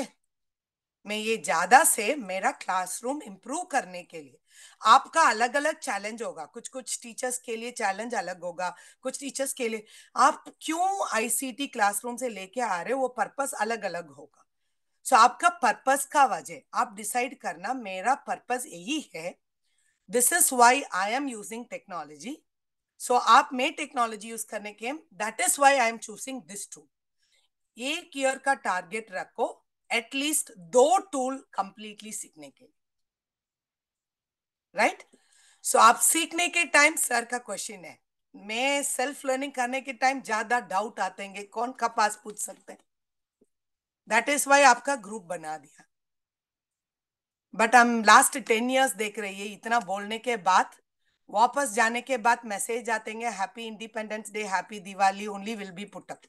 मैं ये ज्यादा से मेरा क्लासरूम इंप्रूव करने के लिए आपका अलग अलग चैलेंज होगा कुछ कुछ टीचर्स के लिए चैलेंज अलग होगा कुछ टीचर्स के लिए आप क्यों आईसीटी क्लासरूम से लेके आ रहे हो वो पर्पस अलग अलग होगा सो so, आपका पर्पस का वजह आप डिसाइड करना मेरा पर्पस यही है this is why I am using technology so आप में टेक्नोलॉजी यूज करने के that is why I am choosing this tool एक ईयर का टारगेट रखो एटलीस्ट दो टूल कंप्लीटली सीखने के राइट right? सो so, आप सीखने के टाइम सर का क्वेश्चन है मैं सेल्फ लर्निंग करने के टाइम ज्यादा डाउट आते हैं कौन का पास पूछ सकते हैं दैट इज वाई आपका ग्रुप बना दिया बट हम लास्ट टेन इयर्स देख रही है इतना बोलने के बाद वापस जाने के बाद मैसेज आते हैं happy independence day happy Diwali only will be put up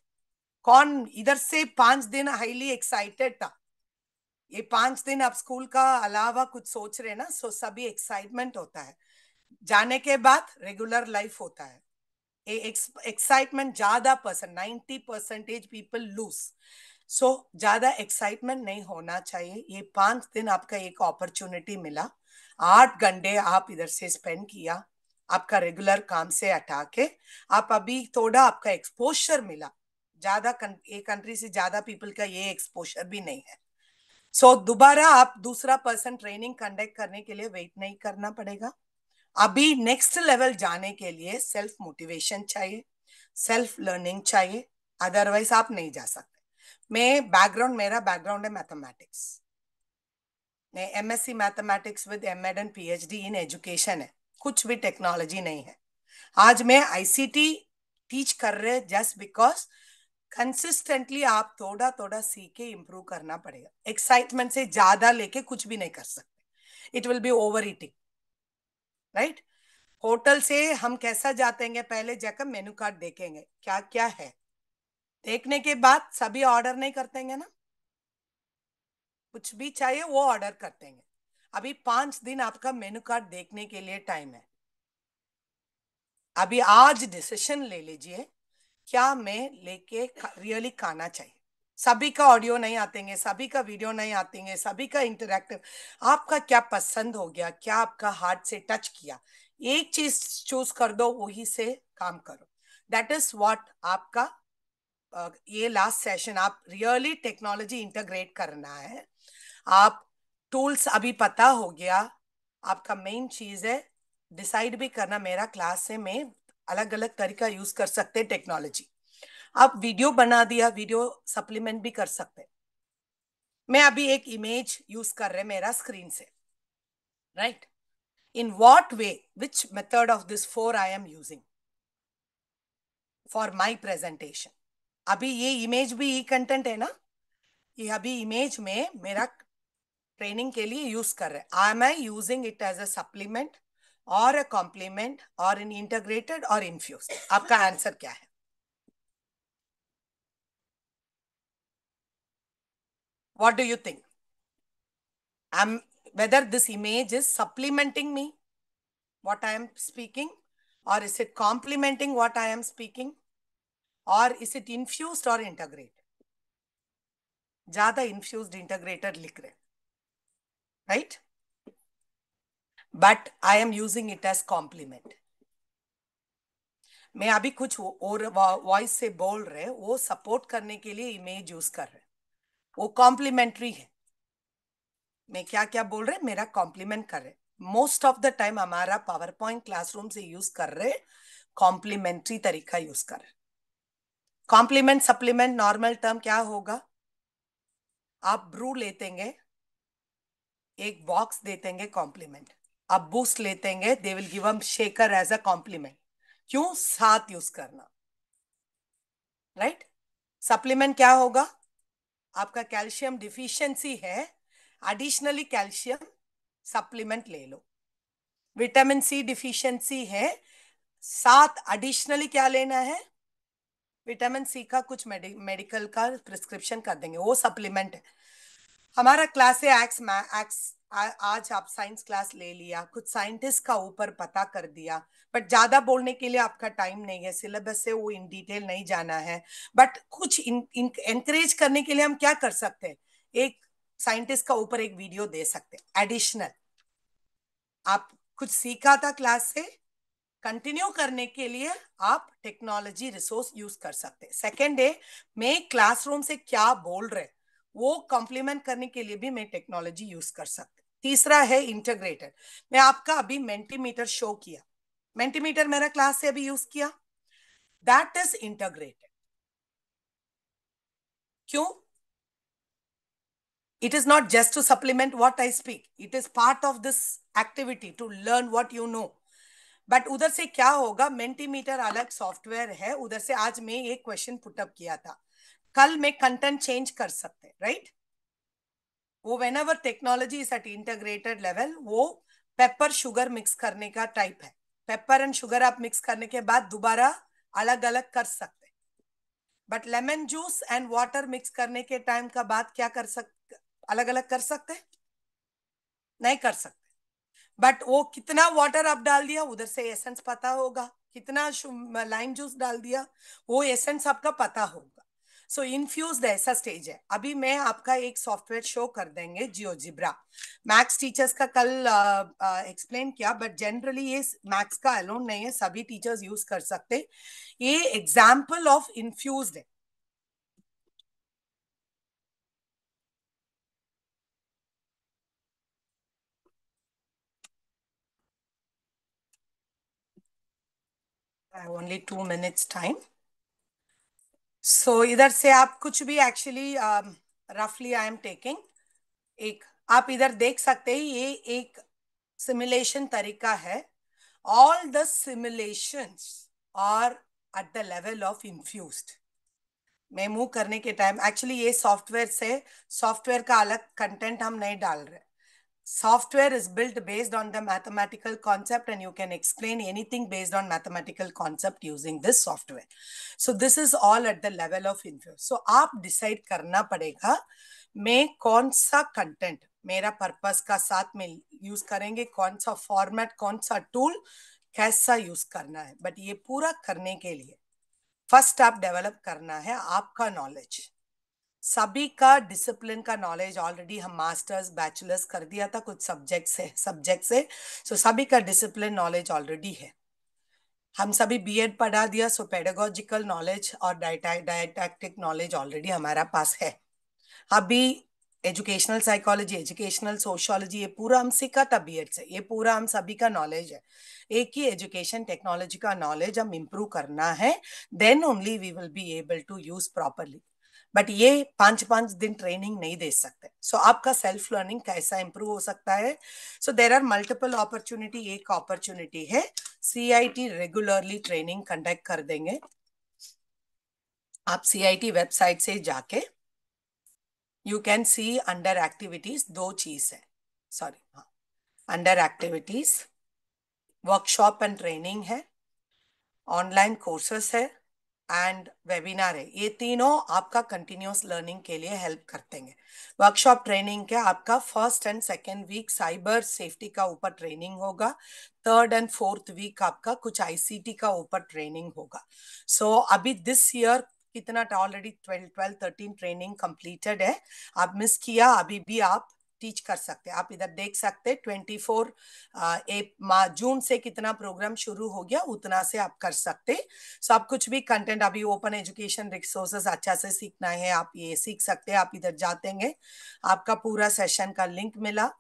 कौन इधर से पांच दिन हाईली एक्साइटेड था ये पांच दिन आप स्कूल का अलावा कुछ सोच रहे ना सो सभी एक्साइटमेंट होता है जाने के बाद रेगुलर लाइफ होता है एक्साइटमेंट ज्यादा percent ninety percentage people lose so so, ज्यादा एक्साइटमेंट नहीं होना चाहिए ये पांच दिन आपका एक अपॉर्चुनिटी मिला आठ घंटे आप इधर से स्पेंड किया आपका रेगुलर काम से हटा के आप अभी थोड़ा आपका एक्सपोजर मिला ज्यादा एक कंट्री से ज्यादा पीपल का ये एक्सपोजर भी नहीं है सो so, दोबारा आप दूसरा पर्सन ट्रेनिंग कंडक्ट करने के लिए वेट नहीं करना पड़ेगा अभी नेक्स्ट लेवल जाने के लिए सेल्फ मोटिवेशन चाहिए सेल्फ लर्निंग चाहिए अदरवाइज आप नहीं जा सकते मैं बैकग्राउंड मेरा बैकग्राउंड है मैथमेटिक्स मैं MSc mathematics with MEd and PhD in education है कुछ भी टेक्नोलॉजी नहीं है आज मैं आईसीटी टीच कर रहे जस्ट बिकॉज कंसिस्टेंटली आप थोड़ा थोड़ा सीख के इम्प्रूव करना पड़ेगा एक्साइटमेंट से ज्यादा लेके कुछ भी नहीं कर सकते it will be over eating right hotel से हम कैसा जाते हैं पहले जाकर मेनू कार्ड देखेंगे क्या क्या है देखने के बाद सभी ऑर्डर नहीं करते हैं ना कुछ भी चाहिए वो ऑर्डर करते हैं अभी पांच दिन आपका मेनू कार्ड देखने के लिए टाइम है अभी आज डिसीशन ले लीजिए क्या मैं लेके रियली खाना चाहिए सभी का ऑडियो नहीं आतेंगे सभी का वीडियो नहीं आतेंगे सभी का इंटरेक्टिव आपका क्या पसंद हो गया क्या आपका हार्ट से टच किया एक चीज चूज कर दो वही से काम करो दैट इज वॉट आपका ये लास्ट सेशन आप रियली टेक्नोलॉजी इंटरग्रेट करना है आप टूल्स अभी पता हो गया आपका मेन चीज़ है डिसाइड भी करना मेरा क्लास से मैं अलग अलग तरीका यूज कर सकते हैं टेक्नोलॉजी आप वीडियो बना दिया वीडियो सप्लीमेंट भी कर सकते मैं अभी एक इमेज यूज कर रहे मेरा स्क्रीन से right in what way which method of this for I am using for my presentation अभी ये इमेज भी ये कंटेंट है ना ये अभी इमेज में मेरा ट्रेनिंग के लिए यूज कर रहे I am I using it as a supplement और अ कॉम्प्लीमेंट और इन इंटरग्रेटेड और इन्फ्यूज आपका आंसर क्या है what do you think am whether this image is supplementing me what i am speaking or is it complementing what i am speaking और इस it infused और integrate ज्यादा infuse integrator लिख रहे right but I am using it as complement मैं अभी कुछ और वॉइस से बोल रहे वो सपोर्ट करने के लिए इमेज यूज कर रहे वो कॉम्प्लीमेंट्री है मैं क्या क्या बोल रहे मेरा कॉम्प्लीमेंट कर रहे मोस्ट ऑफ द टाइम हमारा पावर पॉइंट क्लासरूम से यूज कर रहे कॉम्प्लीमेंट्री तरीका यूज कर रहे कॉम्प्लीमेंट सप्लीमेंट नॉर्मल टर्म क्या होगा आप ब्रू लेते एक बॉक्स हैं कॉम्प्लीमेंट आप बूस्ट हैं they will give um shaker as a complement क्यों साथ यूज करना राइट right? सप्लीमेंट क्या होगा आपका कैल्शियम डिफिशियंसी है एडिशनली कैल्शियम सप्लीमेंट ले लो विटामिन सी डिफिशियंसी है साथ एडिशनली क्या लेना है विटामिन सी का कुछ मेडिकल का प्रिस्क्रिप्शन कर देंगे वो सप्लीमेंट है हमारा क्लास है एक्स एक्स आज आप साइंस क्लास ले लिया कुछ साइंटिस्ट का ऊपर पता कर दिया बट ज्यादा बोलने के लिए आपका टाइम नहीं है सिलेबस से वो इन डिटेल नहीं जाना है बट कुछ एनकरेज करने के लिए हम क्या कर सकते हैं एक साइंटिस्ट का ऊपर एक वीडियो दे सकते हैं एडिशनल आप कुछ सीखा था क्लास से कंटिन्यू करने के लिए आप टेक्नोलॉजी रिसोर्स यूज कर सकते हैं सेकेंड है मैं क्लासरूम से क्या बोल रहे वो कॉम्प्लीमेंट करने के लिए भी मैं टेक्नोलॉजी यूज कर सकते तीसरा है इंटरग्रेटेड मैं आपका अभी मेंटीमीटर शो किया मेंटीमीटर मेरा क्लास से अभी यूज किया दैट इज इंटरग्रेटेड क्यों it is not just to supplement what I speak it is part of this activity to learn what you know but उधर से क्या होगा मेंटीमीटर अलग सॉफ्टवेयर है उधर से आज मैं एक क्वेश्चन पुटअप किया था कल मैं कंटेंट चेंज कर सकते राइट वो whenever technology is at integrated level वो पेपर शुगर मिक्स करने का टाइप है पेपर एंड शुगर आप मिक्स करने के बाद दोबारा अलग अलग कर सकते but lemon juice and water mix करने के टाइम का बाद क्या कर सकते अलग अलग कर सकते नहीं कर सकते बट वो कितना वाटर आप डाल दिया उधर से एसेंस पता होगा कितना लाइम जूस डाल दिया वो एसेंस आपका पता होगा सो इन्फ्यूज ऐसा स्टेज है अभी मैं आपका एक सॉफ्टवेयर शो कर देंगे जियो जिब्रा मैथ्स टीचर्स का कल एक्सप्लेन किया बट जनरली ये मैथ्स का अलोन नहीं है सभी टीचर्स यूज कर सकते ये एग्जाम्पल ऑफ इन्फ्यूज है I have only two minutes time. So इधर से आप कुछ भी एक्चुअली रफली आई एम टेकिंग एक आप इधर देख सकते हैं ये एक सिमुलेशन तरीका है all the simulation are at the level of infuse मैं मूव करने के टाइम एक्चुअली ये सॉफ्टवेयर से सॉफ्टवेयर का अलग कंटेंट हम नहीं डाल रहे software is built based on the mathematical concept and you can explain anything based on mathematical concept using this software so this is all at the level of info so aap decide karna padega main kaun sa content mera purpose ka sath mein use karenge kaun sa format kaun sa tool kaisa use karna hai but ye pura karne ke liye first step develop karna hai aapka knowledge सभी का discipline का knowledge already हम masters bachelors कर दिया था कुछ subject से subject से सो so सभी का डिसिप्लिन नॉलेज ऑलरेडी है हम सभी बीएड पढ़ा दिया सो पेडागोजिकल नॉलेज और डायटैक्टिक नॉलेज ऑलरेडी हमारा पास है अभी एजुकेशनल साइकोलॉजी एजुकेशनल सोशोलॉजी ये पूरा हम सीखा था बी से ये पूरा हम सभी का नॉलेज है एक ही एजुकेशन टेक्नोलॉजी का नॉलेज हम इम्प्रूव करना है then only we will be able to use properly but ये पांच पांच दिन ट्रेनिंग नहीं दे सकते सो so, आपका सेल्फ लर्निंग कैसा इंप्रूव हो सकता है so there are multiple opportunity एक अपॉर्चुनिटी है सीआईटी रेगुलरली ट्रेनिंग कंडक्ट कर देंगे आप सीआईटी वेबसाइट से जाके you can see under activities दो चीज हाँ। है sorry under activities workshop and training है ऑनलाइन कोर्सेस है एंड वेबिनार है ये तीनों आपका कंटिन्यूस लर्निंग के लिए हेल्प करते हैं वर्कशॉप ट्रेनिंग के आपका first and second week cyber safety का ऊपर ट्रेनिंग होगा थर्ड एंड फोर्थ वीक आपका कुछ आईसीटी का ऊपर ट्रेनिंग होगा सो so, अभी दिस ईयर कितना already twelve twelve thirteen training completed है आप मिस किया अभी भी आप टीच कर सकते हैं आप इधर देख सकते हैं ट्वेंटी फोर जून से कितना प्रोग्राम शुरू हो गया उतना से आप कर सकते सो आप कुछ भी कंटेंट अभी ओपन एजुकेशन रिसोर्सेस अच्छा से सीखना है आप ये सीख सकते हैं आप इधर जाते हैं आपका पूरा सेशन का लिंक मिला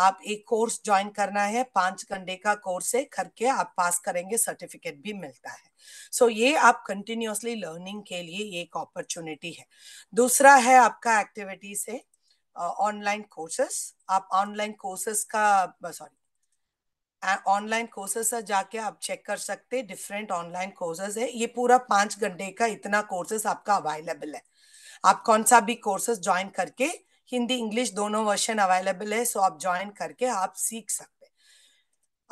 आप एक कोर्स ज्वाइन करना है पांच घंटे का कोर्स है करके आप पास करेंगे सर्टिफिकेट भी मिलता है सो so, ये आप कंटिन्यूसली लर्निंग के लिए एक अपॉर्चुनिटी है दूसरा है आपका एक्टिविटीज है ऑनलाइन uh, कोर्सेस आप ऑनलाइन कोर्सेस का सॉरी ऑनलाइन कोर्सेस जाके आप चेक कर सकते हैं डिफरेंट ऑनलाइन कोर्सेस है ये पूरा पांच घंटे का इतना कोर्सेस आपका अवेलेबल है आप कौन सा भी कोर्सेस ज्वाइन करके हिंदी इंग्लिश दोनों वर्षन अवेलेबल है सो आप ज्वाइन करके आप सीख सकते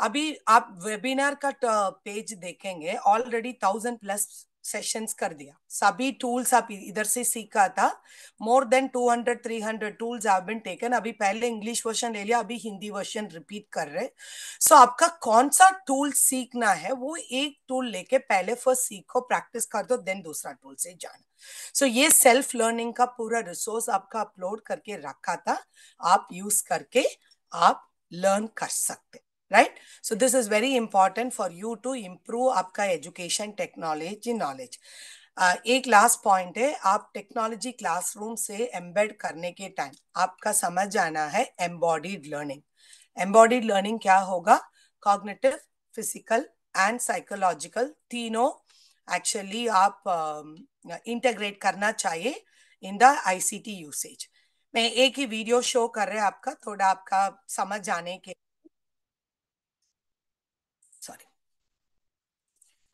अभी आप वेबिनार का पेज uh, देखेंगे ऑलरेडी थाउजेंड प्लस सेशंस कर दिया सभी टूल्स आप इधर से सीखा था more than 200 300 tools have been taken अभी पहले इंग्लिश वर्जन ले लिया अभी हिंदी वर्जन रिपीट कर रहे सो so, आपका कौन सा टूल सीखना है वो एक टूल लेके पहले फर्स्ट सीखो प्रैक्टिस कर दो देन दूसरा टूल से जाना सो so, ये सेल्फ लर्निंग का पूरा रिसोर्स आपका अपलोड करके रखा था आप यूज करके आप लर्न कर सकते right so this is very important for you to improve आपका एजुकेशन टेक्नोलॉजी नॉलेज uh, एक लास्ट पॉइंट है आप टेक्नोलॉजी क्लासरूम से एम्बेड करने के टाइम आपका समझ जाना है एम्बॉडीड लर्निंग एम्बॉडीड लर्निंग क्या होगा कॉग्नेटिव फिजिकल एंड साइकोलॉजिकल तीनों एक्चुअली आप इंटेग्रेट um, uh, करना चाहिए इन द आईसीटी यूसेज मैं एक ही वीडियो शो कर रहे हैं आपका थोड़ा आपका समझ जाने के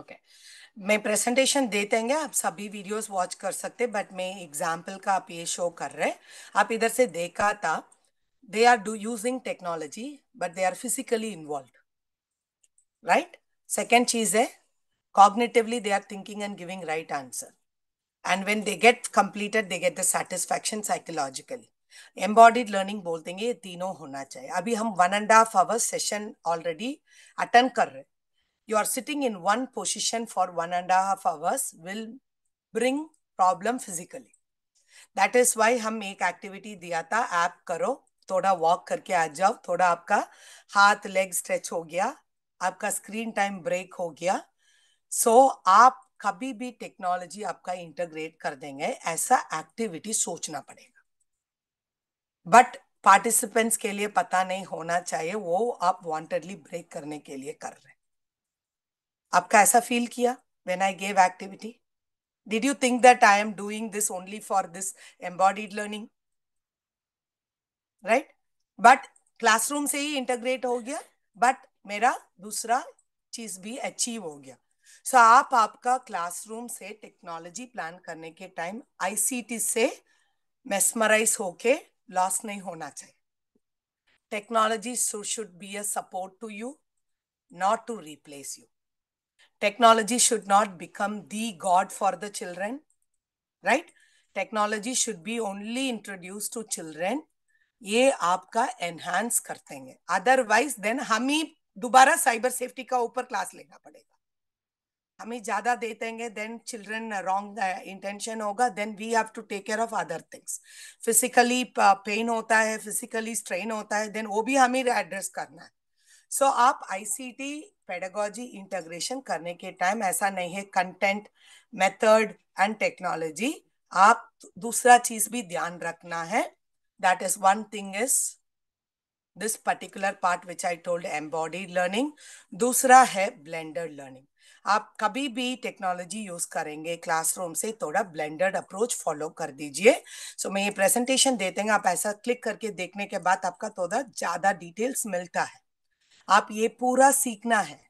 ओके मैं प्रेजेंटेशन दे देंगे आप सभी वीडियोस वॉच कर सकते बट मैं एग्जांपल का आप ये शो कर रहे आप इधर से देखा था they are do using technology but they are physically involve right second चीज है cognitively they are thinking and giving right answer and when they get completed they get the satisfaction psychologically embodied learning बोलते हैं ये तीनों होना चाहिए अभी हम one and half hour session already attend कर रहे you are sitting in one position for one and a half hours will bring problem physically that is why हम एक एक्टिविटी दिया था ऐप करो थोड़ा वॉक करके आ जाओ थोड़ा आपका हाथ लेग स्ट्रेच हो गया आपका स्क्रीन टाइम ब्रेक हो गया सो so, आप कभी भी टेक्नोलॉजी आपका इंटरग्रेट कर देंगे ऐसा एक्टिविटी सोचना पड़ेगा बट पार्टिसिपेंट्स के लिए पता नहीं होना चाहिए वो आप वांटेडली ब्रेक करने के लिए कर रहे हैं आपका ऐसा फील किया when I gave activity did you think that I am doing this only for this embodied learning right but classroom से ही इंटरग्रेट हो गया बट मेरा दूसरा चीज भी अचीव हो गया सो so, आप आपका क्लासरूम से टेक्नोलॉजी प्लान करने के टाइम आईसीटी से मेस्मराइज होके लॉस नहीं होना चाहिए technology should be a support to you not to replace you technology should not become the god for the children right technology should be only introduced to children ये आपका enhance करते हैं otherwise then हम ही दोबारा cyber safety का ऊपर class लेना पड़ेगा हम ही ज्यादा दे देंगे देन चिल्ड्रन रॉन्ग इंटेंशन होगा then we have to take care of other things physically pain होता है फिजिकली स्ट्रेन होता है देन वो भी हमें एड्रेस करना है सो so, आप आईसीटी पेडागोजी इंटरग्रेशन करने के टाइम ऐसा नहीं है कंटेंट मेथड एंड टेक्नोलॉजी आप दूसरा चीज भी ध्यान रखना है that is one thing is this particular part which I told embodied learning दूसरा है ब्लेंडेड लर्निंग आप कभी भी टेक्नोलॉजी यूज करेंगे क्लासरूम से थोड़ा ब्लेंडेड अप्रोच फॉलो कर दीजिए सो so, मैं ये प्रेजेंटेशन देते हैं आप ऐसा क्लिक करके देखने के बाद आपका थोड़ा ज्यादा डिटेल्स मिलता है आप ये पूरा सीखना है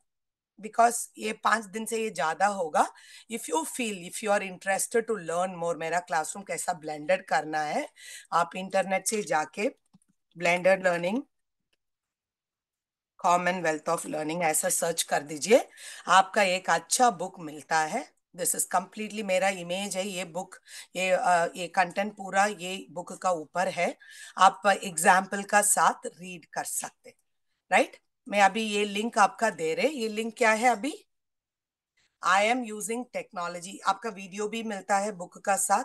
बिकॉज ये पांच दिन से ये ज़्यादा होगा if you feel if you are interested to learn more मेरा क्लासरूम कैसा ब्लेंडर करना है आप इंटरनेट से जाके blender learning commonwealth of learning ऐसा सर्च कर दीजिए आपका एक अच्छा बुक मिलता है दिस इज कम्प्लीटली मेरा इमेज है ये बुक ये ये कंटेंट पूरा ये बुक का ऊपर है आप एग्जाम्पल का साथ रीड कर सकते राइट right? मैं अभी ये लिंक आपका दे रहे ये लिंक क्या है अभी आई एम यूजिंग टेक्नोलॉजी आपका वीडियो भी मिलता है बुक का साथ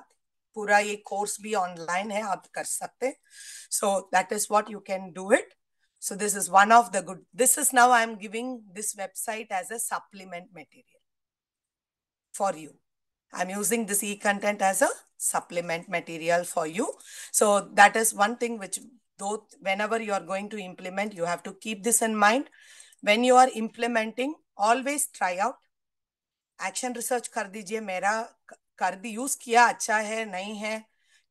पूरा ये कोर्स भी ऑनलाइन है आप कर सकते so that is what you can do it so this is one of the good this is now I am giving this website as a supplement material for you I am using this e content as a supplement material for you so that is one thing which though whenever you are going to implement you have to keep this in mind when you are implementing always try out action research kar dijiye mera kar di use kiya acha hai nahi hai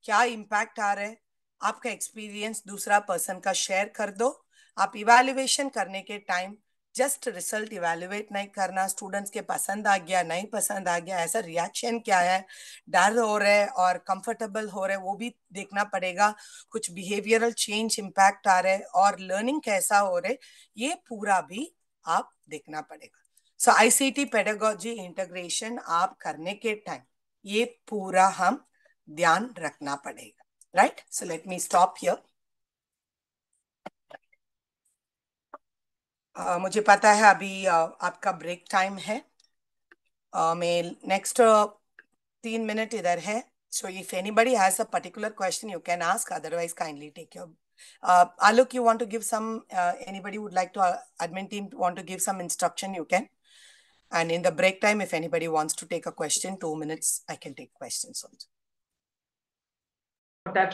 kya impact aa raha hai आपका experience दूसरा person का share कर दो आप evaluation करने के time just result evaluate नहीं करना स्टूडेंट्स के पसंद आ गया नहीं पसंद आ गया ऐसा रिएक्शन क्या है डर हो रहे है और कंफर्टेबल हो रहे है वो भी देखना पड़ेगा कुछ बिहेवियरल चेंज इम्पैक्ट आ रहे और लर्निंग कैसा हो रहे ये पूरा भी आप देखना पड़ेगा सो आईसीटी पेडागोजी इंटरग्रेशन आप करने के टाइम ये पूरा हम ध्यान रखना पड़ेगा right so let me stop here Uh, मुझे पता है अभी uh, आपका ब्रेक टाइम है uh, मैं नेक्स्ट तीन मिनट इधर है so if anybody has a particular question you can ask otherwise kindly take your Alok, you want to give some, anybody would like to, admin team want to give some instruction, you can. And in the break time, if anybody wants to take a question, two minutes, I can take questions also. Text